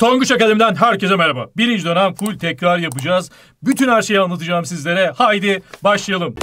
Tonguç Akademi'den herkese merhaba. Birinci dönem full tekrar yapacağız. Bütün her şeyi anlatacağım sizlere. Haydi başlayalım.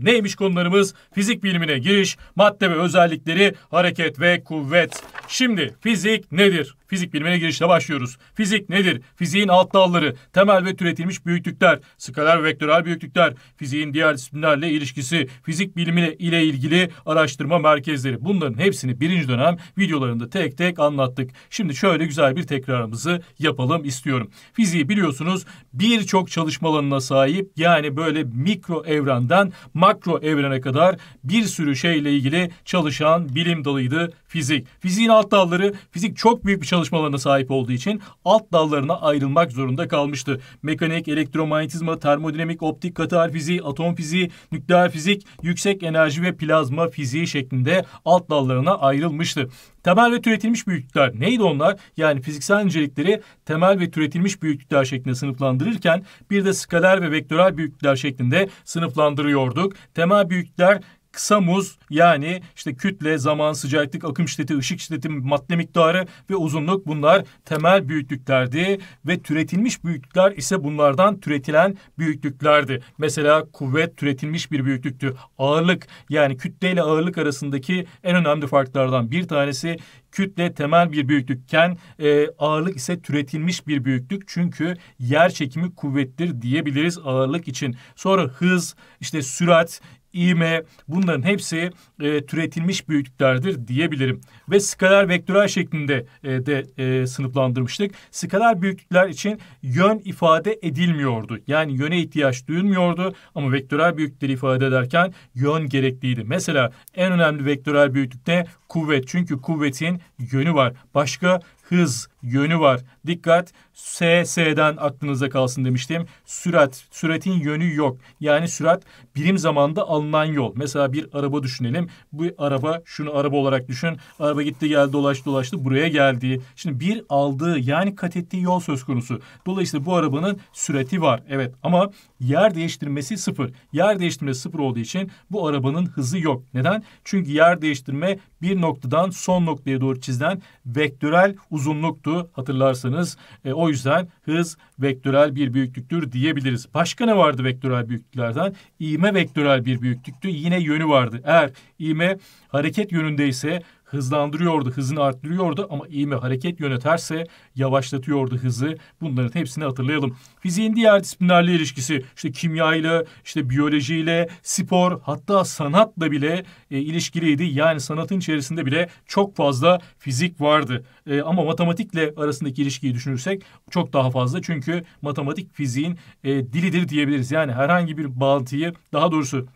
Neymiş konularımız? Fizik bilimine giriş, madde ve özellikleri, hareket ve kuvvet. Şimdi fizik nedir? Fizik bilimine girişle başlıyoruz. Fizik nedir? Fiziğin alt dalları, temel ve türetilmiş büyüklükler, skaler ve vektörel büyüklükler, fiziğin diğer disiplinlerle ilişkisi, fizik bilimi ile ilgili araştırma merkezleri. Bunların hepsini birinci dönem videolarında tek tek anlattık. Şimdi şöyle güzel bir tekrarımızı yapalım istiyorum. Fiziği biliyorsunuz birçok çalışma alanına sahip. Yani böyle mikro evrenden makro evrene kadar bir sürü şeyle ilgili çalışan bilim dalıydı fizik. Fiziğin alt dalları fizik çok büyük bir çalışma çalışmalarına sahip olduğu için alt dallarına ayrılmak zorunda kalmıştı. Mekanik, elektromanyetizma, termodinamik, optik, Katar fiziği, atom fiziği, nükleer fizik, yüksek enerji ve plazma fiziği şeklinde alt dallarına ayrılmıştı. Temel ve türetilmiş büyüklükler neydi onlar? Yani fiziksel incelikleri temel ve türetilmiş büyüklükler şeklinde sınıflandırırken bir de skaler ve vektörel büyüklükler şeklinde sınıflandırıyorduk. Temel büyüklükler kısa muz yani işte kütle, zaman, sıcaklık, akım şiddeti, ışık şiddeti, madde miktarı ve uzunluk bunlar temel büyüklüklerdi ve türetilmiş büyüklükler ise bunlardan türetilen büyüklüklerdi. Mesela kuvvet türetilmiş bir büyüklüktü. Ağırlık yani kütle ile ağırlık arasındaki en önemli farklardan bir tanesi kütle temel bir büyüklükken e, ağırlık ise türetilmiş bir büyüklük. Çünkü yer çekimi kuvvettir diyebiliriz ağırlık için. Sonra hız, işte sürat, iğme bunların hepsi e, türetilmiş büyüklüklerdir diyebilirim. Ve skalar vektörel şeklinde e, de e, sınıflandırmıştık. Skalar büyüklükler için yön ifade edilmiyordu. Yani yöne ihtiyaç duyulmuyordu ama vektörel büyüklükleri ifade ederken yön gerekliydi. Mesela en önemli vektörel büyüklükte kuvvet. Çünkü kuvvetin yönü var. Başka hız, yönü var. Dikkat SS'den aklınıza kalsın demiştim. Sürat, süratin yönü yok. Yani sürat birim zamanda alınan yol. Mesela bir araba düşünelim. Bu araba şunu araba olarak düşün. Araba gitti geldi dolaştı dolaştı buraya geldi. Şimdi bir aldığı yani kat ettiği yol söz konusu. Dolayısıyla bu arabanın sürati var. Evet ama yer değiştirmesi sıfır. Yer değiştirmesi sıfır olduğu için bu arabanın hızı yok. Neden? Çünkü yer değiştirme bir noktadan son noktaya doğru çizilen vektörel uzunluktur olmuştu hatırlarsanız. E, o yüzden hız vektörel bir büyüklüktür diyebiliriz. Başka ne vardı vektörel büyüklüklerden? İğme vektörel bir büyüklüktü. Yine yönü vardı. Eğer iğme hareket yönündeyse hızlandırıyordu, hızını arttırıyordu ama eğimi hareket yöneterse yavaşlatıyordu hızı. Bunların hepsini hatırlayalım. Fiziğin diğer disiplinlerle ilişkisi işte kimyayla, işte biyolojiyle, spor hatta sanatla bile e, ilişkiliydi. Yani sanatın içerisinde bile çok fazla fizik vardı. E, ama matematikle arasındaki ilişkiyi düşünürsek çok daha fazla. Çünkü matematik fiziğin e, dilidir diyebiliriz. Yani herhangi bir bağlantıyı daha doğrusu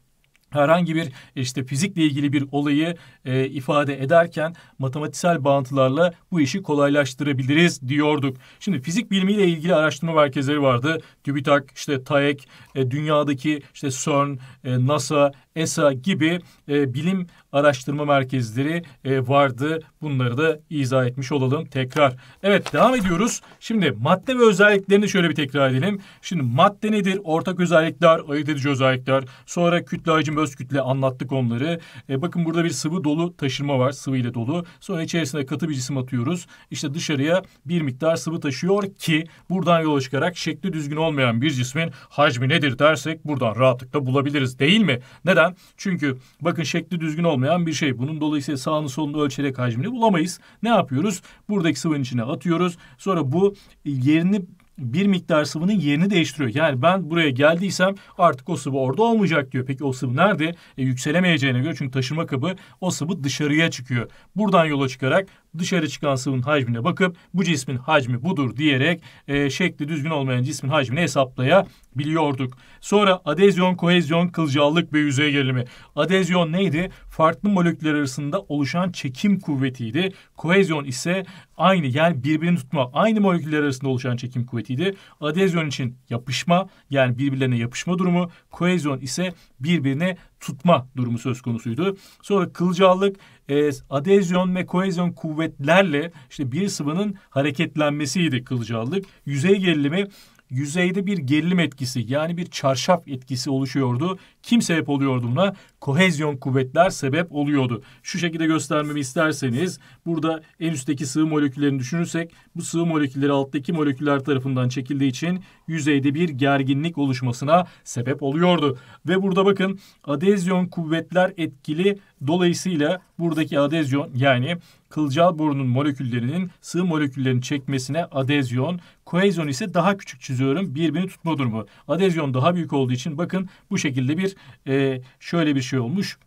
herhangi bir işte fizikle ilgili bir olayı e, ifade ederken matematiksel bağıntılarla bu işi kolaylaştırabiliriz diyorduk. Şimdi fizik bilimiyle ilgili araştırma merkezleri vardı. TÜBİTAK, işte TAEK, e, dünyadaki işte CERN, e, NASA, ESA gibi e, bilim araştırma merkezleri e, vardı. Bunları da izah etmiş olalım tekrar. Evet devam ediyoruz. Şimdi madde ve özelliklerini şöyle bir tekrar edelim. Şimdi madde nedir? Ortak özellikler, ayırt edici özellikler. Sonra kütle hacim, öz kütle anlattık onları. E, bakın burada bir sıvı dolu taşırma var. Sıvı ile dolu. Sonra içerisine katı bir cisim atıyoruz. İşte dışarıya bir miktar sıvı taşıyor ki buradan yola çıkarak şekli düzgün olmayan bir cismin hacmi nedir dersek buradan rahatlıkla bulabiliriz değil mi? Neden? Neden? Çünkü bakın şekli düzgün olmayan bir şey. Bunun dolayısıyla sağını solunu ölçerek hacmini bulamayız. Ne yapıyoruz? Buradaki sıvının içine atıyoruz. Sonra bu yerini bir miktar sıvının yerini değiştiriyor. Yani ben buraya geldiysem artık o sıvı orada olmayacak diyor. Peki o sıvı nerede? E, yükselemeyeceğine göre çünkü taşıma kabı o sıvı dışarıya çıkıyor. Buradan yola çıkarak dışarı çıkan sıvının hacmine bakıp bu cismin hacmi budur diyerek e, şekli düzgün olmayan cismin hacmini hesaplayabiliyorduk. Sonra adezyon, kohezyon, kılcallık ve yüzey gerilimi. Adezyon neydi? Farklı moleküller arasında oluşan çekim kuvvetiydi. Kohezyon ise aynı yani birbirini tutma, aynı moleküller arasında oluşan çekim kuvvetiydi. Adezyon için yapışma yani birbirlerine yapışma durumu, kohezyon ise birbirine tutma durumu söz konusuydu. Sonra kılcallık, e, adezyon ve koezyon kuvvetlerle işte bir sıvının hareketlenmesiydi kılcallık. Yüzey gerilimi yüzeyde bir gerilim etkisi yani bir çarşaf etkisi oluşuyordu. Kim sebep oluyordu buna? kohezyon kuvvetler sebep oluyordu. Şu şekilde göstermemi isterseniz burada en üstteki sıvı moleküllerini düşünürsek bu sıvı molekülleri alttaki moleküller tarafından çekildiği için yüzeyde bir gerginlik oluşmasına sebep oluyordu. Ve burada bakın adezyon kuvvetler etkili dolayısıyla buradaki adezyon yani kılcal borunun moleküllerinin sığ moleküllerini çekmesine adezyon, kohezyon ise daha küçük çiziyorum birbirini tutma durumu. Adezyon daha büyük olduğu için bakın bu şekilde bir e, şöyle bir şey şey olmuş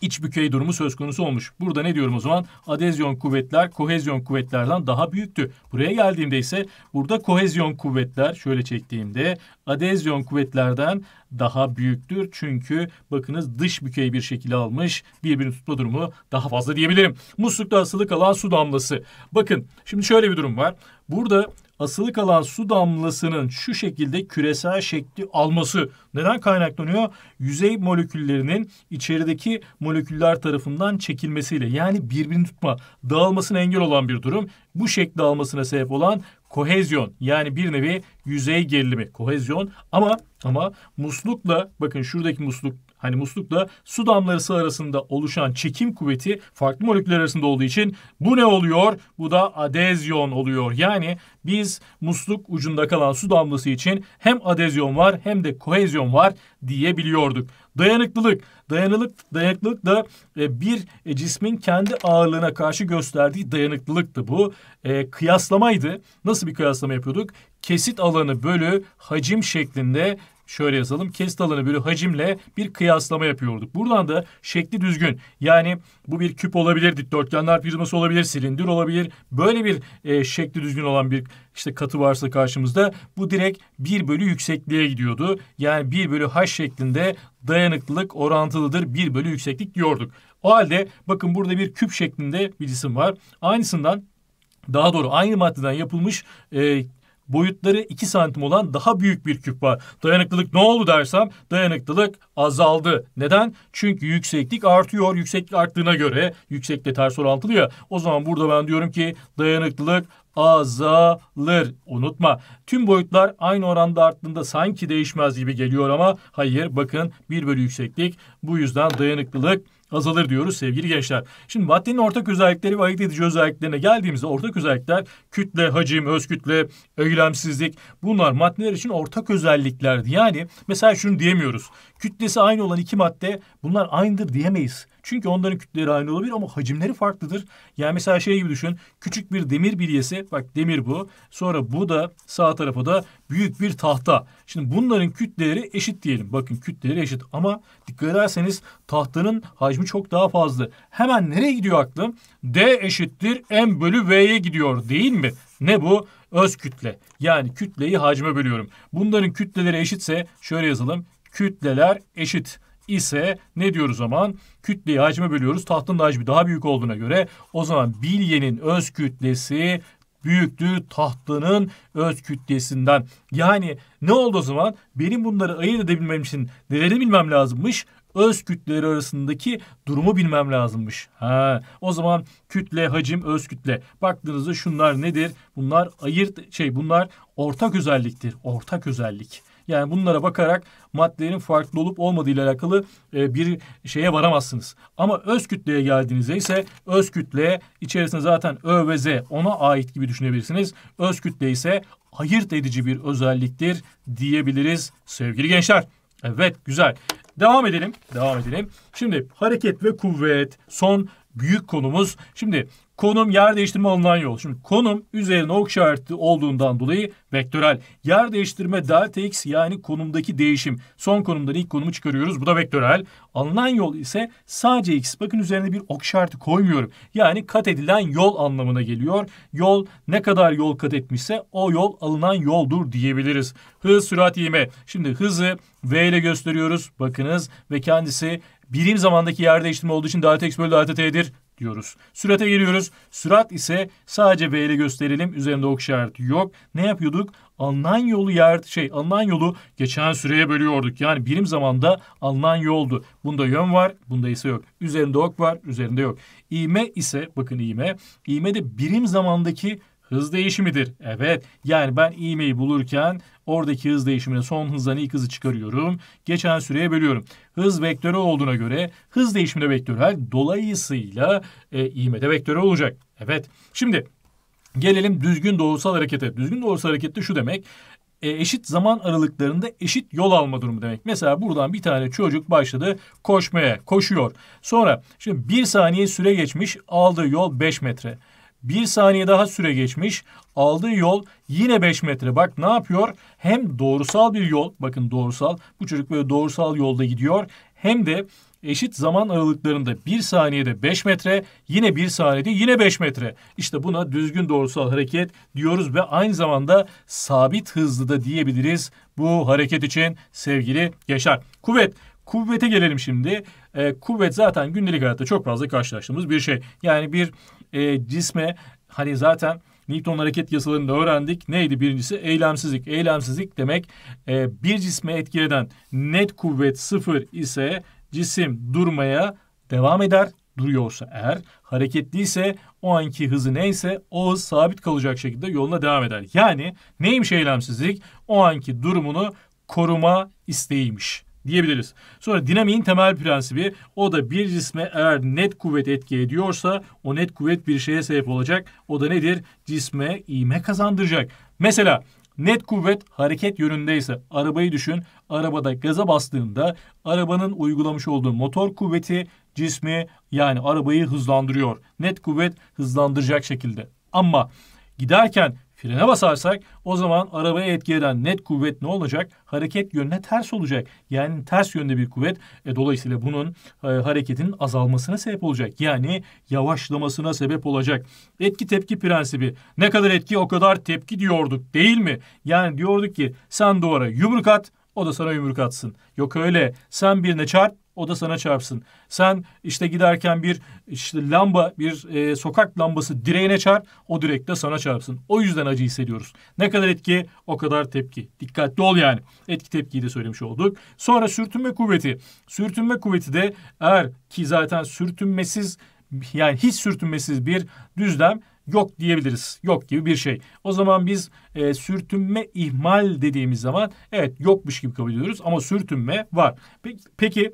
iç bükey durumu söz konusu olmuş. Burada ne diyorum o zaman? Adezyon kuvvetler kohezyon kuvvetlerden daha büyüktü. Buraya geldiğimde ise burada kohezyon kuvvetler şöyle çektiğimde adezyon kuvvetlerden daha büyüktür. Çünkü bakınız dış bükey bir şekilde almış. Birbirini tutma durumu daha fazla diyebilirim. Muslukta asılı kalan su damlası. Bakın şimdi şöyle bir durum var. Burada asılı kalan su damlasının şu şekilde küresel şekli alması neden kaynaklanıyor? Yüzey moleküllerinin içerideki moleküller tarafından çekilmesiyle yani birbirini tutma, dağılmasına engel olan bir durum. Bu şekli almasına sebep olan kohezyon yani bir nevi yüzey gerilimi kohezyon ama ama muslukla bakın şuradaki musluk Hani muslukla su damlası arasında oluşan çekim kuvveti farklı moleküller arasında olduğu için bu ne oluyor? Bu da adezyon oluyor. Yani biz musluk ucunda kalan su damlası için hem adezyon var hem de kohezyon var diyebiliyorduk. Dayanıklılık. Dayanıklılık, dayanıklılık da e, bir e, cismin kendi ağırlığına karşı gösterdiği dayanıklılıktı bu. E, kıyaslamaydı. Nasıl bir kıyaslama yapıyorduk? Kesit alanı bölü hacim şeklinde şöyle yazalım. Kesit alanı bölü hacimle bir kıyaslama yapıyorduk. Buradan da şekli düzgün. Yani bu bir küp olabilir, dikdörtgenler prizması olabilir, silindir olabilir. Böyle bir e, şekli düzgün olan bir işte katı varsa karşımızda bu direkt 1 bölü yüksekliğe gidiyordu. Yani 1 bölü h şeklinde dayanıklılık orantılıdır 1 bölü yükseklik diyorduk. O halde bakın burada bir küp şeklinde bir cisim var. Aynısından daha doğru aynı maddeden yapılmış e, boyutları 2 santim olan daha büyük bir küp var. Dayanıklılık ne oldu dersem dayanıklılık azaldı. Neden? Çünkü yükseklik artıyor. Yükseklik arttığına göre yüksekle ters orantılı ya. O zaman burada ben diyorum ki dayanıklılık azalır. Unutma. Tüm boyutlar aynı oranda arttığında sanki değişmez gibi geliyor ama hayır bakın 1 bölü yükseklik bu yüzden dayanıklılık azalır diyoruz sevgili gençler. Şimdi maddenin ortak özellikleri ve ayırt edici özelliklerine geldiğimizde ortak özellikler kütle, hacim, öz kütle, eylemsizlik bunlar maddeler için ortak özelliklerdi. Yani mesela şunu diyemiyoruz. Kütlesi aynı olan iki madde bunlar aynıdır diyemeyiz. Çünkü onların kütleleri aynı olabilir ama hacimleri farklıdır. Yani mesela şey gibi düşün. Küçük bir demir bilyesi. Bak demir bu. Sonra bu da sağ tarafa da büyük bir tahta. Şimdi bunların kütleleri eşit diyelim. Bakın kütleleri eşit ama dikkat ederseniz tahtanın hacmi çok daha fazla. Hemen nereye gidiyor aklım? D eşittir M bölü V'ye gidiyor değil mi? Ne bu? Öz kütle. Yani kütleyi hacme bölüyorum. Bunların kütleleri eşitse şöyle yazalım. Kütleler eşit ise ne diyoruz zaman? Kütleyi hacme bölüyoruz. Tahtın da hacmi daha büyük olduğuna göre o zaman bilyenin öz kütlesi büyüktür tahtının öz kütlesinden. Yani ne oldu o zaman? Benim bunları ayırt edebilmem için neleri bilmem lazımmış? Öz kütleleri arasındaki durumu bilmem lazımmış. Ha, o zaman kütle, hacim, öz kütle. Baktığınızda şunlar nedir? Bunlar ayırt şey bunlar ortak özelliktir. Ortak özellik. Yani bunlara bakarak maddelerin farklı olup olmadığı ile alakalı e, bir şeye varamazsınız. Ama öz kütleye geldiğinizde ise öz kütle içerisinde zaten Ö ve Z ona ait gibi düşünebilirsiniz. Öz kütle ise ayırt edici bir özelliktir diyebiliriz sevgili gençler. Evet güzel. Devam edelim. Devam edelim. Şimdi hareket ve kuvvet son büyük konumuz. Şimdi konum yer değiştirme alınan yol. Şimdi konum üzerine ok işareti olduğundan dolayı vektörel. Yer değiştirme delta x yani konumdaki değişim. Son konumdan ilk konumu çıkarıyoruz. Bu da vektörel. Alınan yol ise sadece x. Bakın üzerine bir ok işareti koymuyorum. Yani kat edilen yol anlamına geliyor. Yol ne kadar yol kat etmişse o yol alınan yoldur diyebiliriz. Hız, sürat, ivme. Şimdi hızı v ile gösteriyoruz. Bakınız ve kendisi birim zamandaki yer değiştirme olduğu için delta x bölü delta t'dir diyoruz. Sürate geliyoruz. Sürat ise sadece v ile gösterelim. Üzerinde ok işareti yok. Ne yapıyorduk? Alınan yolu yer şey alınan yolu geçen süreye bölüyorduk. Yani birim zamanda alınan yoldu. Bunda yön var, bunda ise yok. Üzerinde ok var, üzerinde yok. İme ise bakın iğme. İme de birim zamandaki hız değişimidir. Evet yani ben iğmeyi bulurken oradaki hız değişimine son hızdan ilk hızı çıkarıyorum. Geçen süreye bölüyorum. Hız vektörü olduğuna göre hız değişimi de vektörel dolayısıyla e, de vektörü olacak. Evet şimdi gelelim düzgün doğrusal harekete. Düzgün doğrusal harekette şu demek e, eşit zaman aralıklarında eşit yol alma durumu demek. Mesela buradan bir tane çocuk başladı koşmaya, koşuyor. Sonra şimdi bir saniye süre geçmiş aldığı yol 5 metre. Bir saniye daha süre geçmiş. Aldığı yol yine 5 metre. Bak ne yapıyor? Hem doğrusal bir yol. Bakın doğrusal. Bu çocuk böyle doğrusal yolda gidiyor. Hem de eşit zaman aralıklarında 1 saniyede 5 metre, yine 1 saniyede yine 5 metre. İşte buna düzgün doğrusal hareket diyoruz ve aynı zamanda sabit hızlı da diyebiliriz bu hareket için sevgili Yaşar. Kuvvet, kuvvete gelelim şimdi. Ee, kuvvet zaten gündelik hayatta çok fazla karşılaştığımız bir şey. Yani bir e, cisme hani zaten Newton hareket yasalarında öğrendik. Neydi birincisi? Eylemsizlik. Eylemsizlik demek e, bir cisme etkileyen net kuvvet sıfır ise cisim durmaya devam eder. Duruyorsa eğer hareketliyse o anki hızı neyse o hız sabit kalacak şekilde yoluna devam eder. Yani neymiş eylemsizlik? O anki durumunu koruma isteğiymiş diyebiliriz. Sonra dinamiğin temel prensibi o da bir cisme eğer net kuvvet etki ediyorsa o net kuvvet bir şeye sebep olacak. O da nedir? Cisme iğme kazandıracak. Mesela net kuvvet hareket yönündeyse arabayı düşün. Arabada gaza bastığında arabanın uygulamış olduğu motor kuvveti cismi yani arabayı hızlandırıyor. Net kuvvet hızlandıracak şekilde. Ama giderken Frene basarsak o zaman arabaya etki eden net kuvvet ne olacak? Hareket yönüne ters olacak. Yani ters yönde bir kuvvet. E, dolayısıyla bunun e, hareketin azalmasına sebep olacak. Yani yavaşlamasına sebep olacak. Etki tepki prensibi. Ne kadar etki o kadar tepki diyorduk değil mi? Yani diyorduk ki sen duvara yumruk at o da sana yumruk atsın. Yok öyle sen birine çarp o da sana çarpsın. Sen işte giderken bir işte lamba bir e, sokak lambası direğine çarp o direk de sana çarpsın. O yüzden acı hissediyoruz. Ne kadar etki o kadar tepki. Dikkatli ol yani. Etki tepkiyi de söylemiş olduk. Sonra sürtünme kuvveti. Sürtünme kuvveti de eğer ki zaten sürtünmesiz yani hiç sürtünmesiz bir düzlem yok diyebiliriz. Yok gibi bir şey. O zaman biz e, sürtünme ihmal dediğimiz zaman evet yokmuş gibi kabul ediyoruz ama sürtünme var. Peki, peki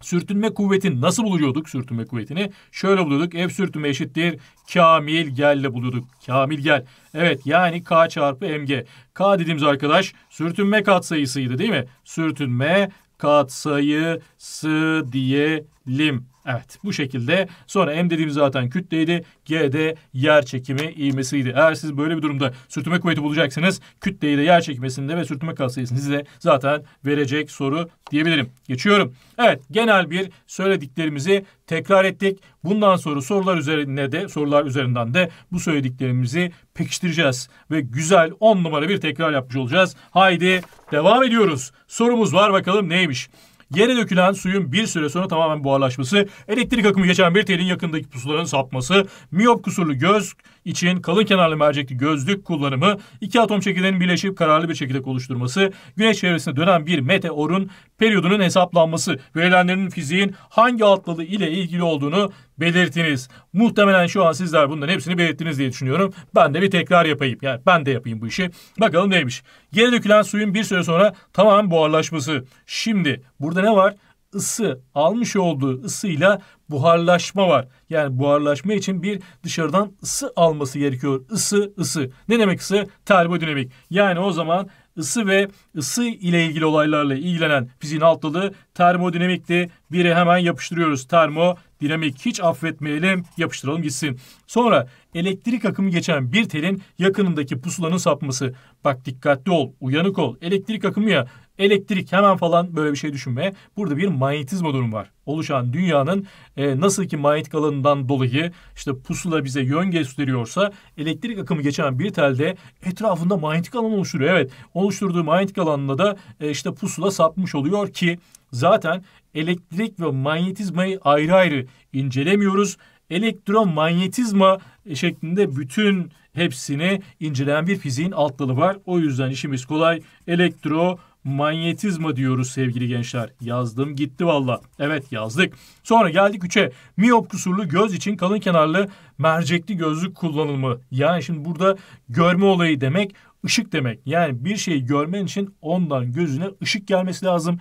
Sürtünme kuvvetini nasıl buluyorduk sürtünme kuvvetini? Şöyle buluyorduk. F sürtünme eşittir. Kamil gel ile buluyorduk. Kamil gel. Evet yani K çarpı MG. K dediğimiz arkadaş sürtünme katsayısıydı değil mi? Sürtünme katsayısı diye lim. Evet bu şekilde sonra M dediğimiz zaten kütleydi. G de yer çekimi ivmesiydi. Eğer siz böyle bir durumda sürtünme kuvveti bulacaksınız kütleyi de yer çekmesinde ve sürtünme katsayısını size zaten verecek soru diyebilirim. Geçiyorum. Evet genel bir söylediklerimizi tekrar ettik. Bundan sonra sorular üzerine de sorular üzerinden de bu söylediklerimizi pekiştireceğiz ve güzel on numara bir tekrar yapmış olacağız. Haydi devam ediyoruz. Sorumuz var bakalım neymiş? Yere dökülen suyun bir süre sonra tamamen buharlaşması, elektrik akımı geçen bir telin yakındaki pusuların sapması, miyop kusurlu göz için kalın kenarlı mercekli gözlük kullanımı, iki atom çekirdeğinin birleşip kararlı bir şekilde oluşturması, güneş çevresine dönen bir meteorun periyodunun hesaplanması, verilenlerin fiziğin hangi alt ile ilgili olduğunu belirtiniz. Muhtemelen şu an sizler bunların hepsini belirttiniz diye düşünüyorum. Ben de bir tekrar yapayım. Yani ben de yapayım bu işi. Bakalım neymiş. Geri dökülen suyun bir süre sonra tamamen buharlaşması. Şimdi burada ne var? ısı almış olduğu ısıyla buharlaşma var. Yani buharlaşma için bir dışarıdan ısı alması gerekiyor. Isı, ısı. Ne demek ısı? Termodinamik. Yani o zaman ısı ve ısı ile ilgili olaylarla ilgilenen fiziğin alt dalı termodinamikti. Biri hemen yapıştırıyoruz. Termo dinamik hiç affetmeyelim yapıştıralım gitsin. Sonra elektrik akımı geçen bir telin yakınındaki pusulanın sapması. Bak dikkatli ol uyanık ol elektrik akımı ya Elektrik hemen falan böyle bir şey düşünme. Burada bir manyetizma durum var. Oluşan dünyanın e, nasıl ki manyetik alanından dolayı işte pusula bize yön gösteriyorsa elektrik akımı geçen bir telde etrafında manyetik alan oluşturuyor. Evet oluşturduğu manyetik alanla da e, işte pusula sapmış oluyor ki zaten elektrik ve manyetizmayı ayrı ayrı incelemiyoruz. Elektromanyetizma şeklinde bütün hepsini inceleyen bir fiziğin alt dalı var. O yüzden işimiz kolay. Elektro manyetizma diyoruz sevgili gençler. Yazdım gitti valla. Evet yazdık. Sonra geldik 3'e. Miyop kusurlu göz için kalın kenarlı mercekli gözlük kullanımı. Yani şimdi burada görme olayı demek ışık demek. Yani bir şeyi görmen için ondan gözüne ışık gelmesi lazım.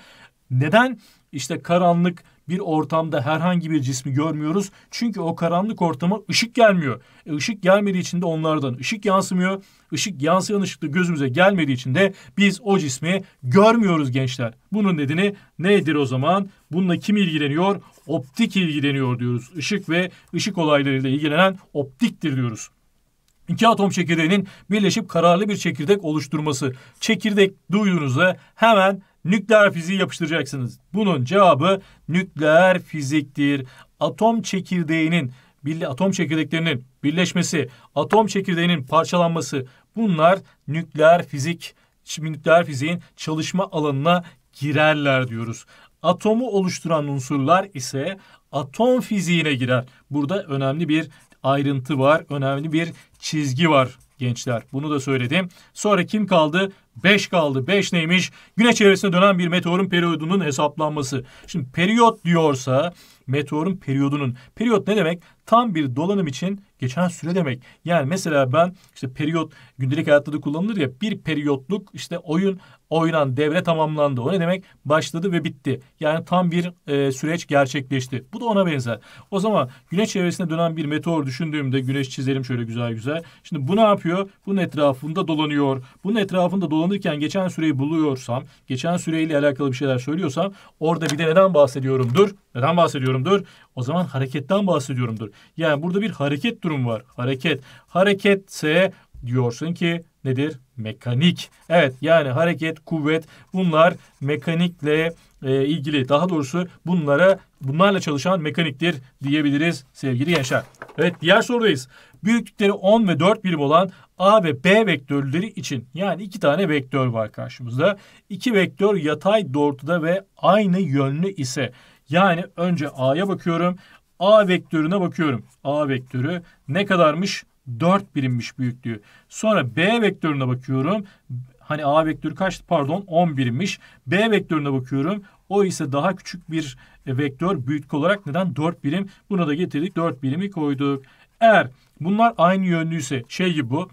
Neden işte karanlık bir ortamda herhangi bir cismi görmüyoruz? Çünkü o karanlık ortama ışık gelmiyor. E, ışık gelmediği için de onlardan ışık yansımıyor. Işık yansıyan ışık da gözümüze gelmediği için de biz o cismi görmüyoruz gençler. Bunun nedeni nedir o zaman? Bununla kim ilgileniyor? Optik ilgileniyor diyoruz. Işık ve ışık olaylarıyla ilgilenen optiktir diyoruz. İki atom çekirdeğinin birleşip kararlı bir çekirdek oluşturması. Çekirdek duyduğunuzda hemen nükleer fiziği yapıştıracaksınız. Bunun cevabı nükleer fiziktir. Atom çekirdeğinin atom çekirdeklerinin birleşmesi, atom çekirdeğinin parçalanması bunlar nükleer fizik nükleer fiziğin çalışma alanına girerler diyoruz. Atomu oluşturan unsurlar ise atom fiziğine girer. Burada önemli bir ayrıntı var, önemli bir çizgi var gençler. Bunu da söyledim. Sonra kim kaldı? 5 kaldı. 5 neymiş? Güneş çevresine dönen bir meteorun periyodunun hesaplanması. Şimdi periyot diyorsa meteorun periyodunun. Periyot ne demek? Tam bir dolanım için geçen süre demek. Yani mesela ben işte periyot gündelik hayatta da kullanılır ya bir periyotluk işte oyun oynan devre tamamlandı. O ne demek? Başladı ve bitti. Yani tam bir e, süreç gerçekleşti. Bu da ona benzer. O zaman güneş çevresinde dönen bir meteor düşündüğümde güneş çizelim şöyle güzel güzel. Şimdi bu ne yapıyor? Bunun etrafında dolanıyor. Bunun etrafında dolanırken geçen süreyi buluyorsam, geçen süreyle alakalı bir şeyler söylüyorsam orada bir de neden bahsediyorumdur? Neden bahsediyorumdur? O zaman hareketten bahsediyorumdur. Yani burada bir hareket durumu var. Hareket. Hareketse diyorsun ki nedir? Mekanik. Evet yani hareket, kuvvet bunlar mekanikle e, ilgili. Daha doğrusu bunlara bunlarla çalışan mekaniktir diyebiliriz sevgili gençler. Evet diğer sorudayız. Büyüklükleri 10 ve 4 birim olan A ve B vektörleri için yani iki tane vektör var karşımızda. İki vektör yatay doğrultuda ve aynı yönlü ise yani önce A'ya bakıyorum. A vektörüne bakıyorum. A vektörü ne kadarmış? 4 birimmiş büyüklüğü. Sonra B vektörüne bakıyorum. Hani A vektörü kaç? Pardon 10 birimmiş. B vektörüne bakıyorum. O ise daha küçük bir e, vektör büyüklük olarak neden 4 birim? Buna da getirdik 4 birimi koyduk. Eğer bunlar aynı yönlüyse şey gibi bu.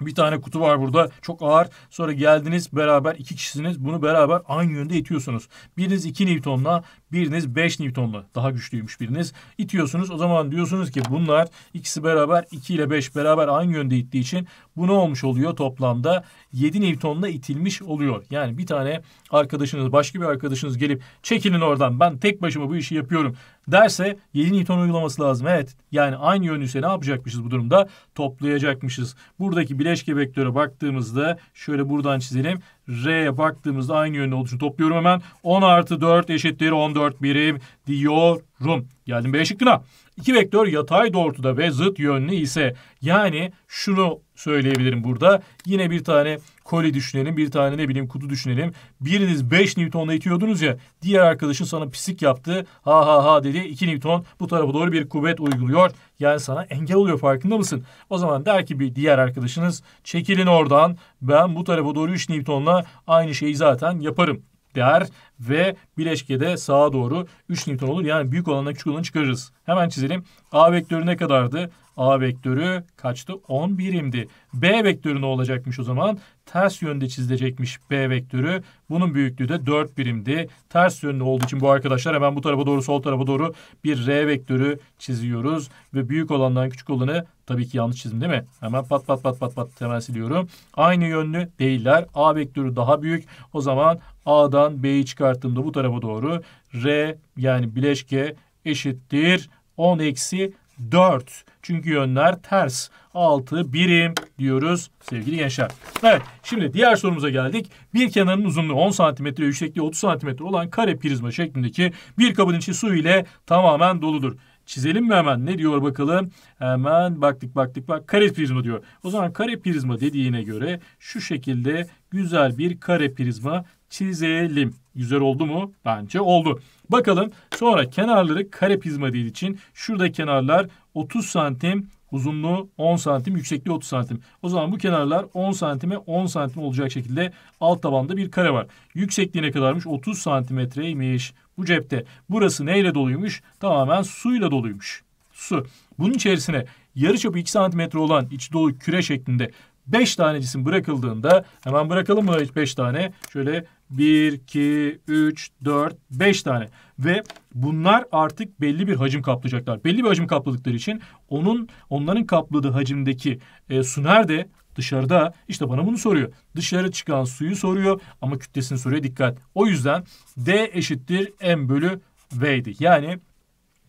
Bir tane kutu var burada çok ağır. Sonra geldiniz beraber iki kişisiniz. Bunu beraber aynı yönde itiyorsunuz. Biriniz 2 Newton'la Biriniz 5 Newton'la daha güçlüymüş biriniz. itiyorsunuz. O zaman diyorsunuz ki bunlar ikisi beraber 2 ile 5 beraber aynı yönde ittiği için bu ne olmuş oluyor? Toplamda 7 Newton'la itilmiş oluyor. Yani bir tane arkadaşınız başka bir arkadaşınız gelip çekilin oradan ben tek başıma bu işi yapıyorum derse 7 Newton uygulaması lazım. Evet yani aynı yönlüyse ne yapacakmışız bu durumda? Toplayacakmışız. Buradaki bileşke vektöre baktığımızda şöyle buradan çizelim. R'ye baktığımızda aynı yönde olduğu için topluyorum hemen. 10 artı 4 eşittir 14 birim diyorum. Geldim B şıkkına. İki vektör yatay doğrultuda ve zıt yönlü ise yani şunu söyleyebilirim burada. Yine bir tane koli düşünelim. Bir tane ne bileyim kutu düşünelim. Biriniz 5 Newton'la itiyordunuz ya. Diğer arkadaşın sana pisik yaptı. Ha ha ha dedi. 2 Newton bu tarafa doğru bir kuvvet uyguluyor. Yani sana engel oluyor farkında mısın? O zaman der ki bir diğer arkadaşınız çekilin oradan. Ben bu tarafa doğru 3 Newton'la aynı şeyi zaten yaparım der ve bileşkede sağa doğru 3 Newton olur. Yani büyük olanla küçük olanı çıkarırız. Hemen çizelim. A vektörü ne kadardı? A vektörü kaçtı? 10 birimdi. B vektörü ne olacakmış o zaman? Ters yönde çizilecekmiş B vektörü. Bunun büyüklüğü de 4 birimdi. Ters yönde olduğu için bu arkadaşlar hemen bu tarafa doğru sol tarafa doğru bir R vektörü çiziyoruz. Ve büyük olandan küçük olanı tabii ki yanlış çizim değil mi? Hemen pat pat pat pat pat hemen siliyorum. Aynı yönlü değiller. A vektörü daha büyük. O zaman A'dan B'yi çıkarttığımda bu tarafa doğru R yani bileşke eşittir 10 eksi 4. Çünkü yönler ters. 6 birim diyoruz sevgili gençler. Evet şimdi diğer sorumuza geldik. Bir kenarın uzunluğu 10 cm yüksekliği 30 cm olan kare prizma şeklindeki bir kabın içi su ile tamamen doludur. Çizelim mi hemen? Ne diyor bakalım? Hemen baktık baktık bak kare prizma diyor. O zaman kare prizma dediğine göre şu şekilde güzel bir kare prizma çizelim. Güzel oldu mu? Bence oldu. Bakalım sonra kenarları kare prizma değil için şurada kenarlar 30 santim uzunluğu 10 santim yüksekliği 30 santim. O zaman bu kenarlar 10 santime 10 santim olacak şekilde alt tabanda bir kare var. Yüksekliğine kadarmış 30 santimetreymiş bu cepte. Burası neyle doluymuş? Tamamen suyla doluymuş. Su. Bunun içerisine yarı çapı 2 santimetre olan iç dolu küre şeklinde 5 tane cisim bırakıldığında hemen bırakalım mı 5 tane? Şöyle 1, 2, 3, 4, 5 tane. Ve bunlar artık belli bir hacim kaplayacaklar. Belli bir hacim kapladıkları için onun onların kapladığı hacimdeki e, su nerede? Dışarıda işte bana bunu soruyor. Dışarı çıkan suyu soruyor ama kütlesini soruyor dikkat. O yüzden D eşittir M bölü v'di Yani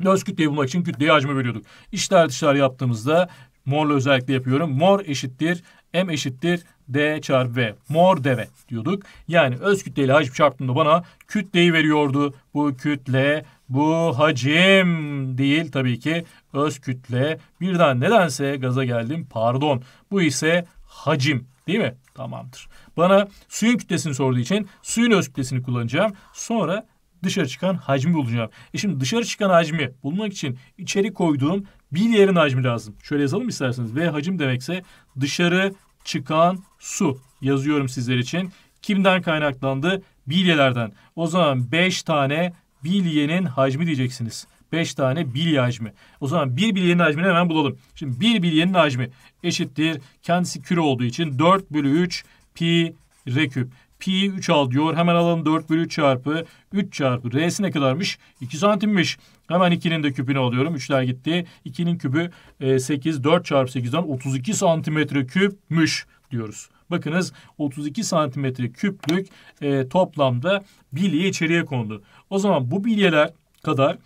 öz kütleyi bulmak için kütleyi hacme bölüyorduk. İşler dışarı yaptığımızda morla özellikle yapıyorum. Mor eşittir M eşittir D çarpı V. Mor deve diyorduk. Yani öz kütleyle hacim çarptığında bana kütleyi veriyordu. Bu kütle bu hacim değil tabii ki öz kütle. Birden nedense gaza geldim pardon. Bu ise hacim değil mi? Tamamdır. Bana suyun kütlesini sorduğu için suyun öz kütlesini kullanacağım. Sonra dışarı çıkan hacmi bulacağım. E şimdi dışarı çıkan hacmi bulmak için içeri koyduğum bir yerin hacmi lazım. Şöyle yazalım isterseniz. V hacim demekse dışarı çıkan su yazıyorum sizler için. Kimden kaynaklandı? Bilyelerden. O zaman 5 tane bilyenin hacmi diyeceksiniz. 5 tane bilye hacmi. O zaman bir bilyenin hacmini hemen bulalım. Şimdi bir bilyenin hacmi eşittir. Kendisi küre olduğu için 4 bölü 3 pi r küp. Pi'yi 3 al diyor. Hemen alalım 4 bölü 3 çarpı 3 çarpı. R'si ne kadarmış? 2 santimmiş. Hemen 2'nin de küpünü alıyorum. 3'ler gitti. 2'nin küpü 8. E, 4 çarpı 8'den 32 santimetre küpmüş diyoruz. Bakınız 32 santimetre küplük e, toplamda bilye içeriye kondu. O zaman bu bilyeler kadar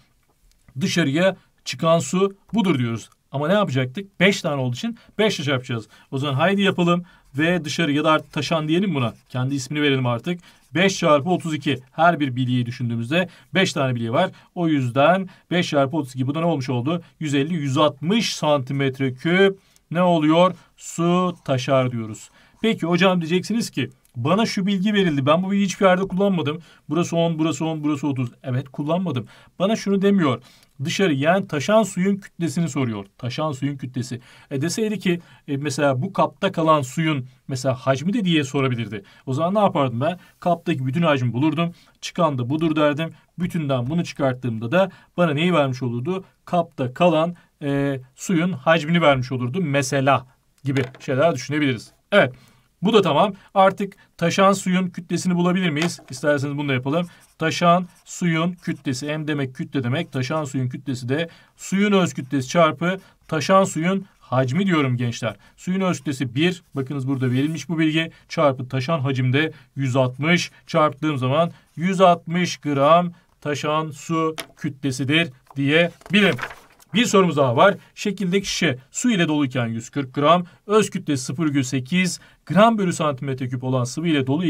dışarıya çıkan su budur diyoruz. Ama ne yapacaktık? 5 tane olduğu için 5 çarpacağız. O zaman haydi yapalım ve dışarı ya da artık taşan diyelim buna. Kendi ismini verelim artık. 5 çarpı 32 her bir bilyeyi düşündüğümüzde 5 tane bilye var. O yüzden 5 çarpı 32 bu da ne olmuş oldu? 150-160 santimetre küp ne oluyor? Su taşar diyoruz. Peki hocam diyeceksiniz ki bana şu bilgi verildi. Ben bu bilgiyi hiçbir yerde kullanmadım. Burası 10, burası 10, burası 30. Evet kullanmadım. Bana şunu demiyor dışarı yani taşan suyun kütlesini soruyor. Taşan suyun kütlesi. E deseydi ki e, mesela bu kapta kalan suyun mesela hacmi de diye sorabilirdi. O zaman ne yapardım ben? Kaptaki bütün hacmi bulurdum. Çıkan da budur derdim. Bütünden bunu çıkarttığımda da bana neyi vermiş olurdu? Kapta kalan e, suyun hacmini vermiş olurdu. Mesela gibi şeyler düşünebiliriz. Evet bu da tamam. Artık taşan suyun kütlesini bulabilir miyiz? İsterseniz bunu da yapalım. Taşan suyun kütlesi m demek kütle demek. Taşan suyun kütlesi de suyun öz kütlesi çarpı taşan suyun hacmi diyorum gençler. Suyun öz kütlesi 1. Bakınız burada verilmiş bu bilgi. Çarpı taşan hacimde 160 çarptığım zaman 160 gram taşan su kütlesidir diyebilirim. Bir sorumuz daha var. Şekildeki şişe su ile doluyken 140 gram, öz kütle 0,8 gram bölü santimetre küp olan sıvı ile dolu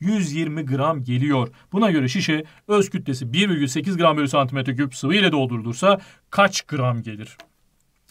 120 gram geliyor. Buna göre şişe öz kütlesi 1,8 gram bölü santimetre küp sıvı ile doldurulursa kaç gram gelir?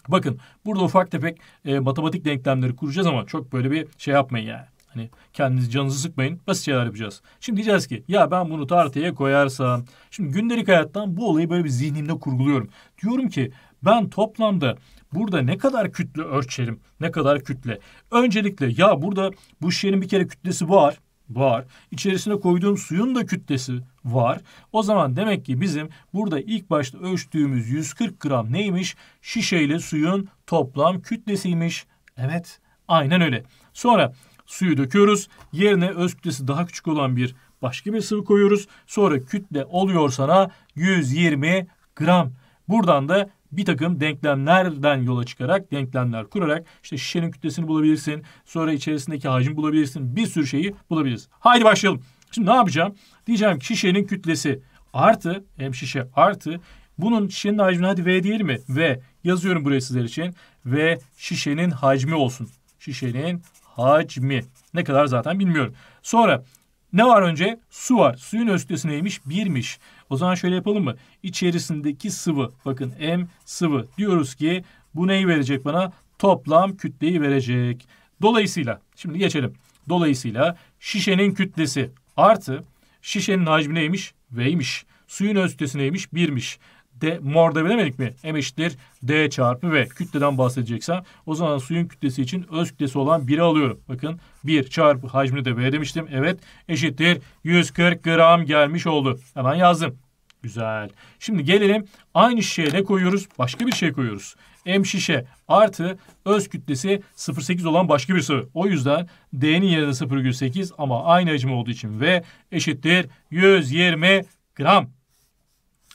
Bakın burada ufak tefek e, matematik denklemleri kuracağız ama çok böyle bir şey yapmayın yani. Hani kendinizi canınızı sıkmayın. Basit şeyler yapacağız. Şimdi diyeceğiz ki ya ben bunu tartıya koyarsam. Şimdi gündelik hayattan bu olayı böyle bir zihnimde kurguluyorum. Diyorum ki ben toplamda burada ne kadar kütle ölçerim? Ne kadar kütle? Öncelikle ya burada bu şişenin bir kere kütlesi var var. İçerisine koyduğum suyun da kütlesi var. O zaman demek ki bizim burada ilk başta ölçtüğümüz 140 gram neymiş? Şişeyle suyun toplam kütlesiymiş. Evet, aynen öyle. Sonra suyu döküyoruz. Yerine öz kütlesi daha küçük olan bir başka bir sıvı koyuyoruz. Sonra kütle oluyor sana 120 gram. Buradan da bir takım denklemlerden yola çıkarak denklemler kurarak işte şişenin kütlesini bulabilirsin. Sonra içerisindeki hacim bulabilirsin. Bir sürü şeyi bulabiliriz. Haydi başlayalım. Şimdi ne yapacağım? Diyeceğim ki şişenin kütlesi artı hem şişe artı bunun şişenin hacmini hadi V diyelim mi? V yazıyorum buraya sizler için. V şişenin hacmi olsun. Şişenin hacmi. Ne kadar zaten bilmiyorum. Sonra ne var önce? Su var. Suyun ölçütesi neymiş? Birmiş. O zaman şöyle yapalım mı? İçerisindeki sıvı. Bakın M sıvı. Diyoruz ki bu neyi verecek bana? Toplam kütleyi verecek. Dolayısıyla şimdi geçelim. Dolayısıyla şişenin kütlesi artı şişenin hacmi neymiş? V'ymiş. Suyun ölçütesi neymiş? Birmiş de mor da bilemedik mi? M eşittir D çarpı V. Kütleden bahsedeceksem o zaman suyun kütlesi için öz kütlesi olan 1'i alıyorum. Bakın 1 çarpı hacmini de V demiştim. Evet eşittir 140 gram gelmiş oldu. Hemen yazdım. Güzel. Şimdi gelelim aynı şişeye ne koyuyoruz? Başka bir şey koyuyoruz. M şişe artı öz kütlesi 0,8 olan başka bir sıvı. O yüzden D'nin yerine 0,8 ama aynı hacim olduğu için V eşittir 120 gram.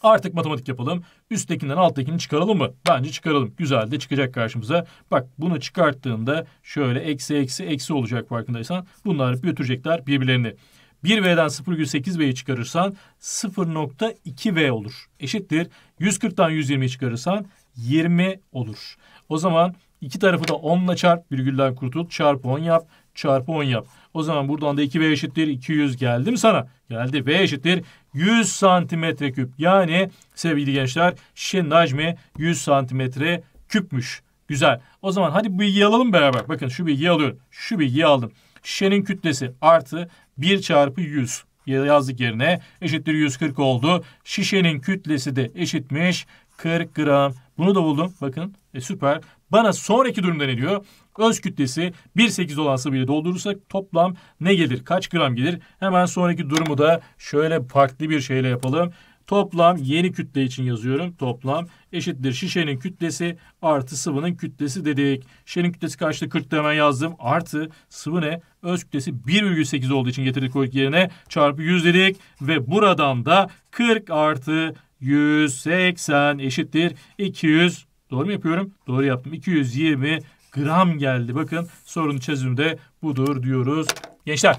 Artık matematik yapalım. Üsttekinden alttakini çıkaralım mı? Bence çıkaralım. Güzel de çıkacak karşımıza. Bak bunu çıkarttığında şöyle eksi eksi eksi olacak farkındaysan. Bunlar götürecekler birbirlerini. 1V'den 0,8V'yi çıkarırsan 0.2V olur. Eşittir. 140'tan 120'yi çıkarırsan 20 olur. O zaman iki tarafı da 10 ile çarp. Virgülden kurtul. Çarpı 10 yap. Çarpı 10 yap. O zaman buradan da 2V eşittir. 200 geldi mi sana? Geldi. V eşittir. 100 santimetre küp. Yani sevgili gençler şişenin hacmi 100 santimetre küpmüş. Güzel. O zaman hadi bu bilgiyi alalım beraber. Bakın şu bilgiyi alıyorum. Şu bilgiyi aldım. Şişenin kütlesi artı 1 çarpı 100 yazdık yerine eşittir 140 oldu. Şişenin kütlesi de eşitmiş 40 gram. Bunu da buldum. Bakın e, süper. Bana sonraki durumda ne diyor? Öz kütlesi 1.8 olan sıvıyla doldurursak toplam ne gelir? Kaç gram gelir? Hemen sonraki durumu da şöyle farklı bir şeyle yapalım. Toplam yeni kütle için yazıyorum. Toplam eşittir şişenin kütlesi artı sıvının kütlesi dedik. Şişenin kütlesi kaçtı? 40 hemen yazdım. Artı sıvı ne? Öz kütlesi 1,8 olduğu için getirdik koyduk yerine. Çarpı 100 dedik. Ve buradan da 40 artı 180 eşittir 200 Doğru mu yapıyorum? Doğru yaptım. 220 gram geldi. Bakın sorunun çözümü de budur diyoruz. Gençler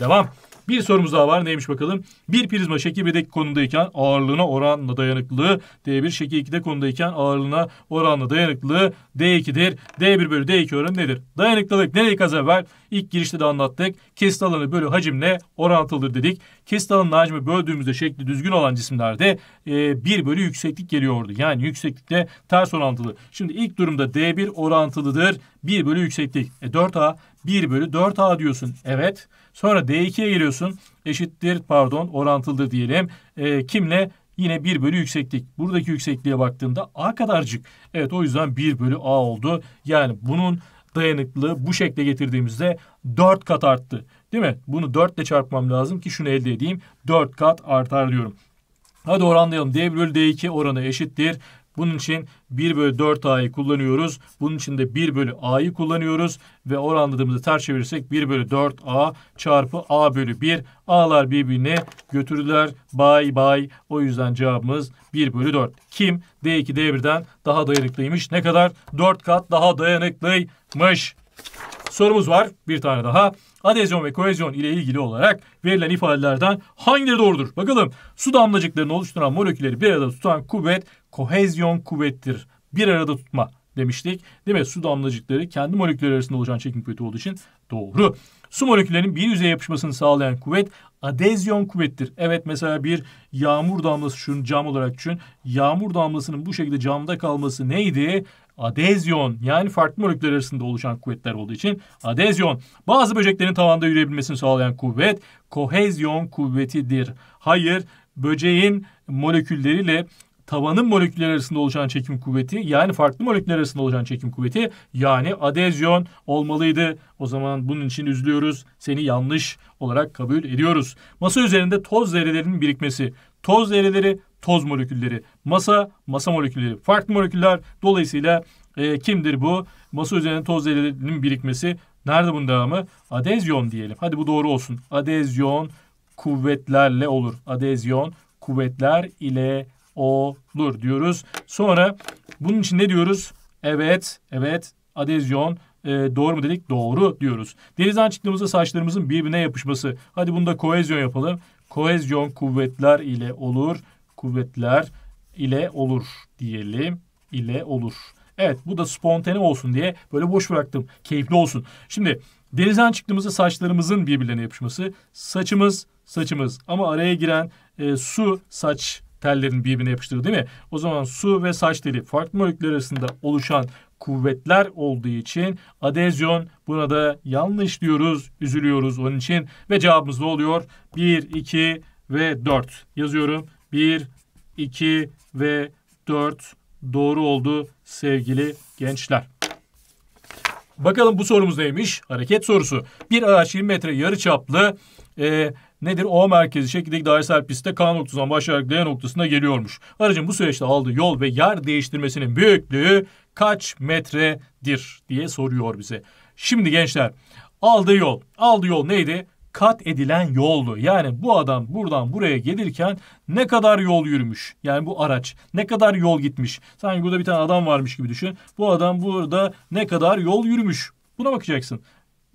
devam. Bir sorumuz daha var. Neymiş bakalım? Bir prizma şekil 1'deki konudayken ağırlığına oranla dayanıklılığı D1 şekil 2'de konudayken ağırlığına oranla dayanıklılığı D2'dir. D1 bölü D2 oranı nedir? Dayanıklılık nereye kazanır? İlk girişte de anlattık. Kesit alanı bölü hacimle orantılıdır dedik. Kesit alanı hacmi böldüğümüzde şekli düzgün olan cisimlerde e, 1 bölü yükseklik geliyordu. Yani yükseklikte ters orantılı. Şimdi ilk durumda D1 orantılıdır. 1 bölü yükseklik. E 4A 1 bölü 4A diyorsun. Evet. Sonra D2'ye geliyorsun. Eşittir pardon orantılıdır diyelim. E, kimle? Yine 1 bölü yükseklik. Buradaki yüksekliğe baktığımda A kadarcık. Evet o yüzden 1 bölü A oldu. Yani bunun dayanıklılığı bu şekle getirdiğimizde 4 kat arttı. Değil mi? Bunu 4 ile çarpmam lazım ki şunu elde edeyim. 4 kat artar diyorum. Hadi oranlayalım. D bölü D2 oranı eşittir. Bunun için 1 bölü 4 a'yı kullanıyoruz. Bunun için de 1 bölü a'yı kullanıyoruz. Ve oranladığımızı ters çevirirsek 1 bölü 4 a çarpı a bölü 1. A'lar birbirine götürdüler. Bay bay. O yüzden cevabımız 1 bölü 4. Kim? D2 D1'den daha dayanıklıymış. Ne kadar? 4 kat daha dayanıklıymış. Sorumuz var. Bir tane daha adezyon ve kohezyon ile ilgili olarak verilen ifadelerden hangileri doğrudur? Bakalım su damlacıklarını oluşturan molekülleri bir arada tutan kuvvet kohezyon kuvvettir. Bir arada tutma demiştik. Değil mi? Su damlacıkları kendi moleküller arasında oluşan çekim kuvveti olduğu için doğru. Su moleküllerinin bir yüzeye yapışmasını sağlayan kuvvet adezyon kuvvettir. Evet mesela bir yağmur damlası şunu cam olarak düşün. Yağmur damlasının bu şekilde camda kalması neydi? Adezyon yani farklı moleküller arasında oluşan kuvvetler olduğu için adezyon. Bazı böceklerin tavanda yürüyebilmesini sağlayan kuvvet kohezyon kuvvetidir. Hayır böceğin molekülleriyle tavanın moleküller arasında oluşan çekim kuvveti yani farklı moleküller arasında oluşan çekim kuvveti yani adezyon olmalıydı. O zaman bunun için üzülüyoruz. Seni yanlış olarak kabul ediyoruz. Masa üzerinde toz zerrelerinin birikmesi. Toz zerreleri toz molekülleri. Masa masa molekülleri. Farklı moleküller dolayısıyla e, kimdir bu? Masa üzerinde toz zerrelerinin birikmesi. Nerede bunun devamı? Adezyon diyelim. Hadi bu doğru olsun. Adezyon kuvvetlerle olur. Adezyon kuvvetler ile olur diyoruz. Sonra bunun için ne diyoruz? Evet, evet adezyon e, doğru mu dedik? Doğru diyoruz. Denizden çıktığımızda saçlarımızın birbirine yapışması. Hadi bunu da kohezyon yapalım. Kohezyon kuvvetler ile olur. Kuvvetler ile olur diyelim. ile olur. Evet bu da spontane olsun diye böyle boş bıraktım. Keyifli olsun. Şimdi denizden çıktığımızda saçlarımızın birbirlerine yapışması. Saçımız saçımız ama araya giren e, su saç tellerin birbirine yapıştığı değil mi? O zaman su ve saç teli farklı moleküller arasında oluşan kuvvetler olduğu için adezyon buna da yanlış diyoruz, üzülüyoruz onun için ve cevabımız ne oluyor? 1, 2 ve 4 yazıyorum. 1, 2 ve 4 doğru oldu sevgili gençler. Bakalım bu sorumuz neymiş? Hareket sorusu. Bir araç 20 metre yarı çaplı e, nedir? O merkezi şekildeki dairesel pistte K noktasından başlayarak D noktasına geliyormuş. Aracın bu süreçte aldığı yol ve yer değiştirmesinin büyüklüğü kaç metredir diye soruyor bize. Şimdi gençler aldığı yol, aldığı yol neydi? kat edilen yoldu. Yani bu adam buradan buraya gelirken ne kadar yol yürümüş? Yani bu araç ne kadar yol gitmiş? Sanki burada bir tane adam varmış gibi düşün. Bu adam burada ne kadar yol yürümüş? Buna bakacaksın.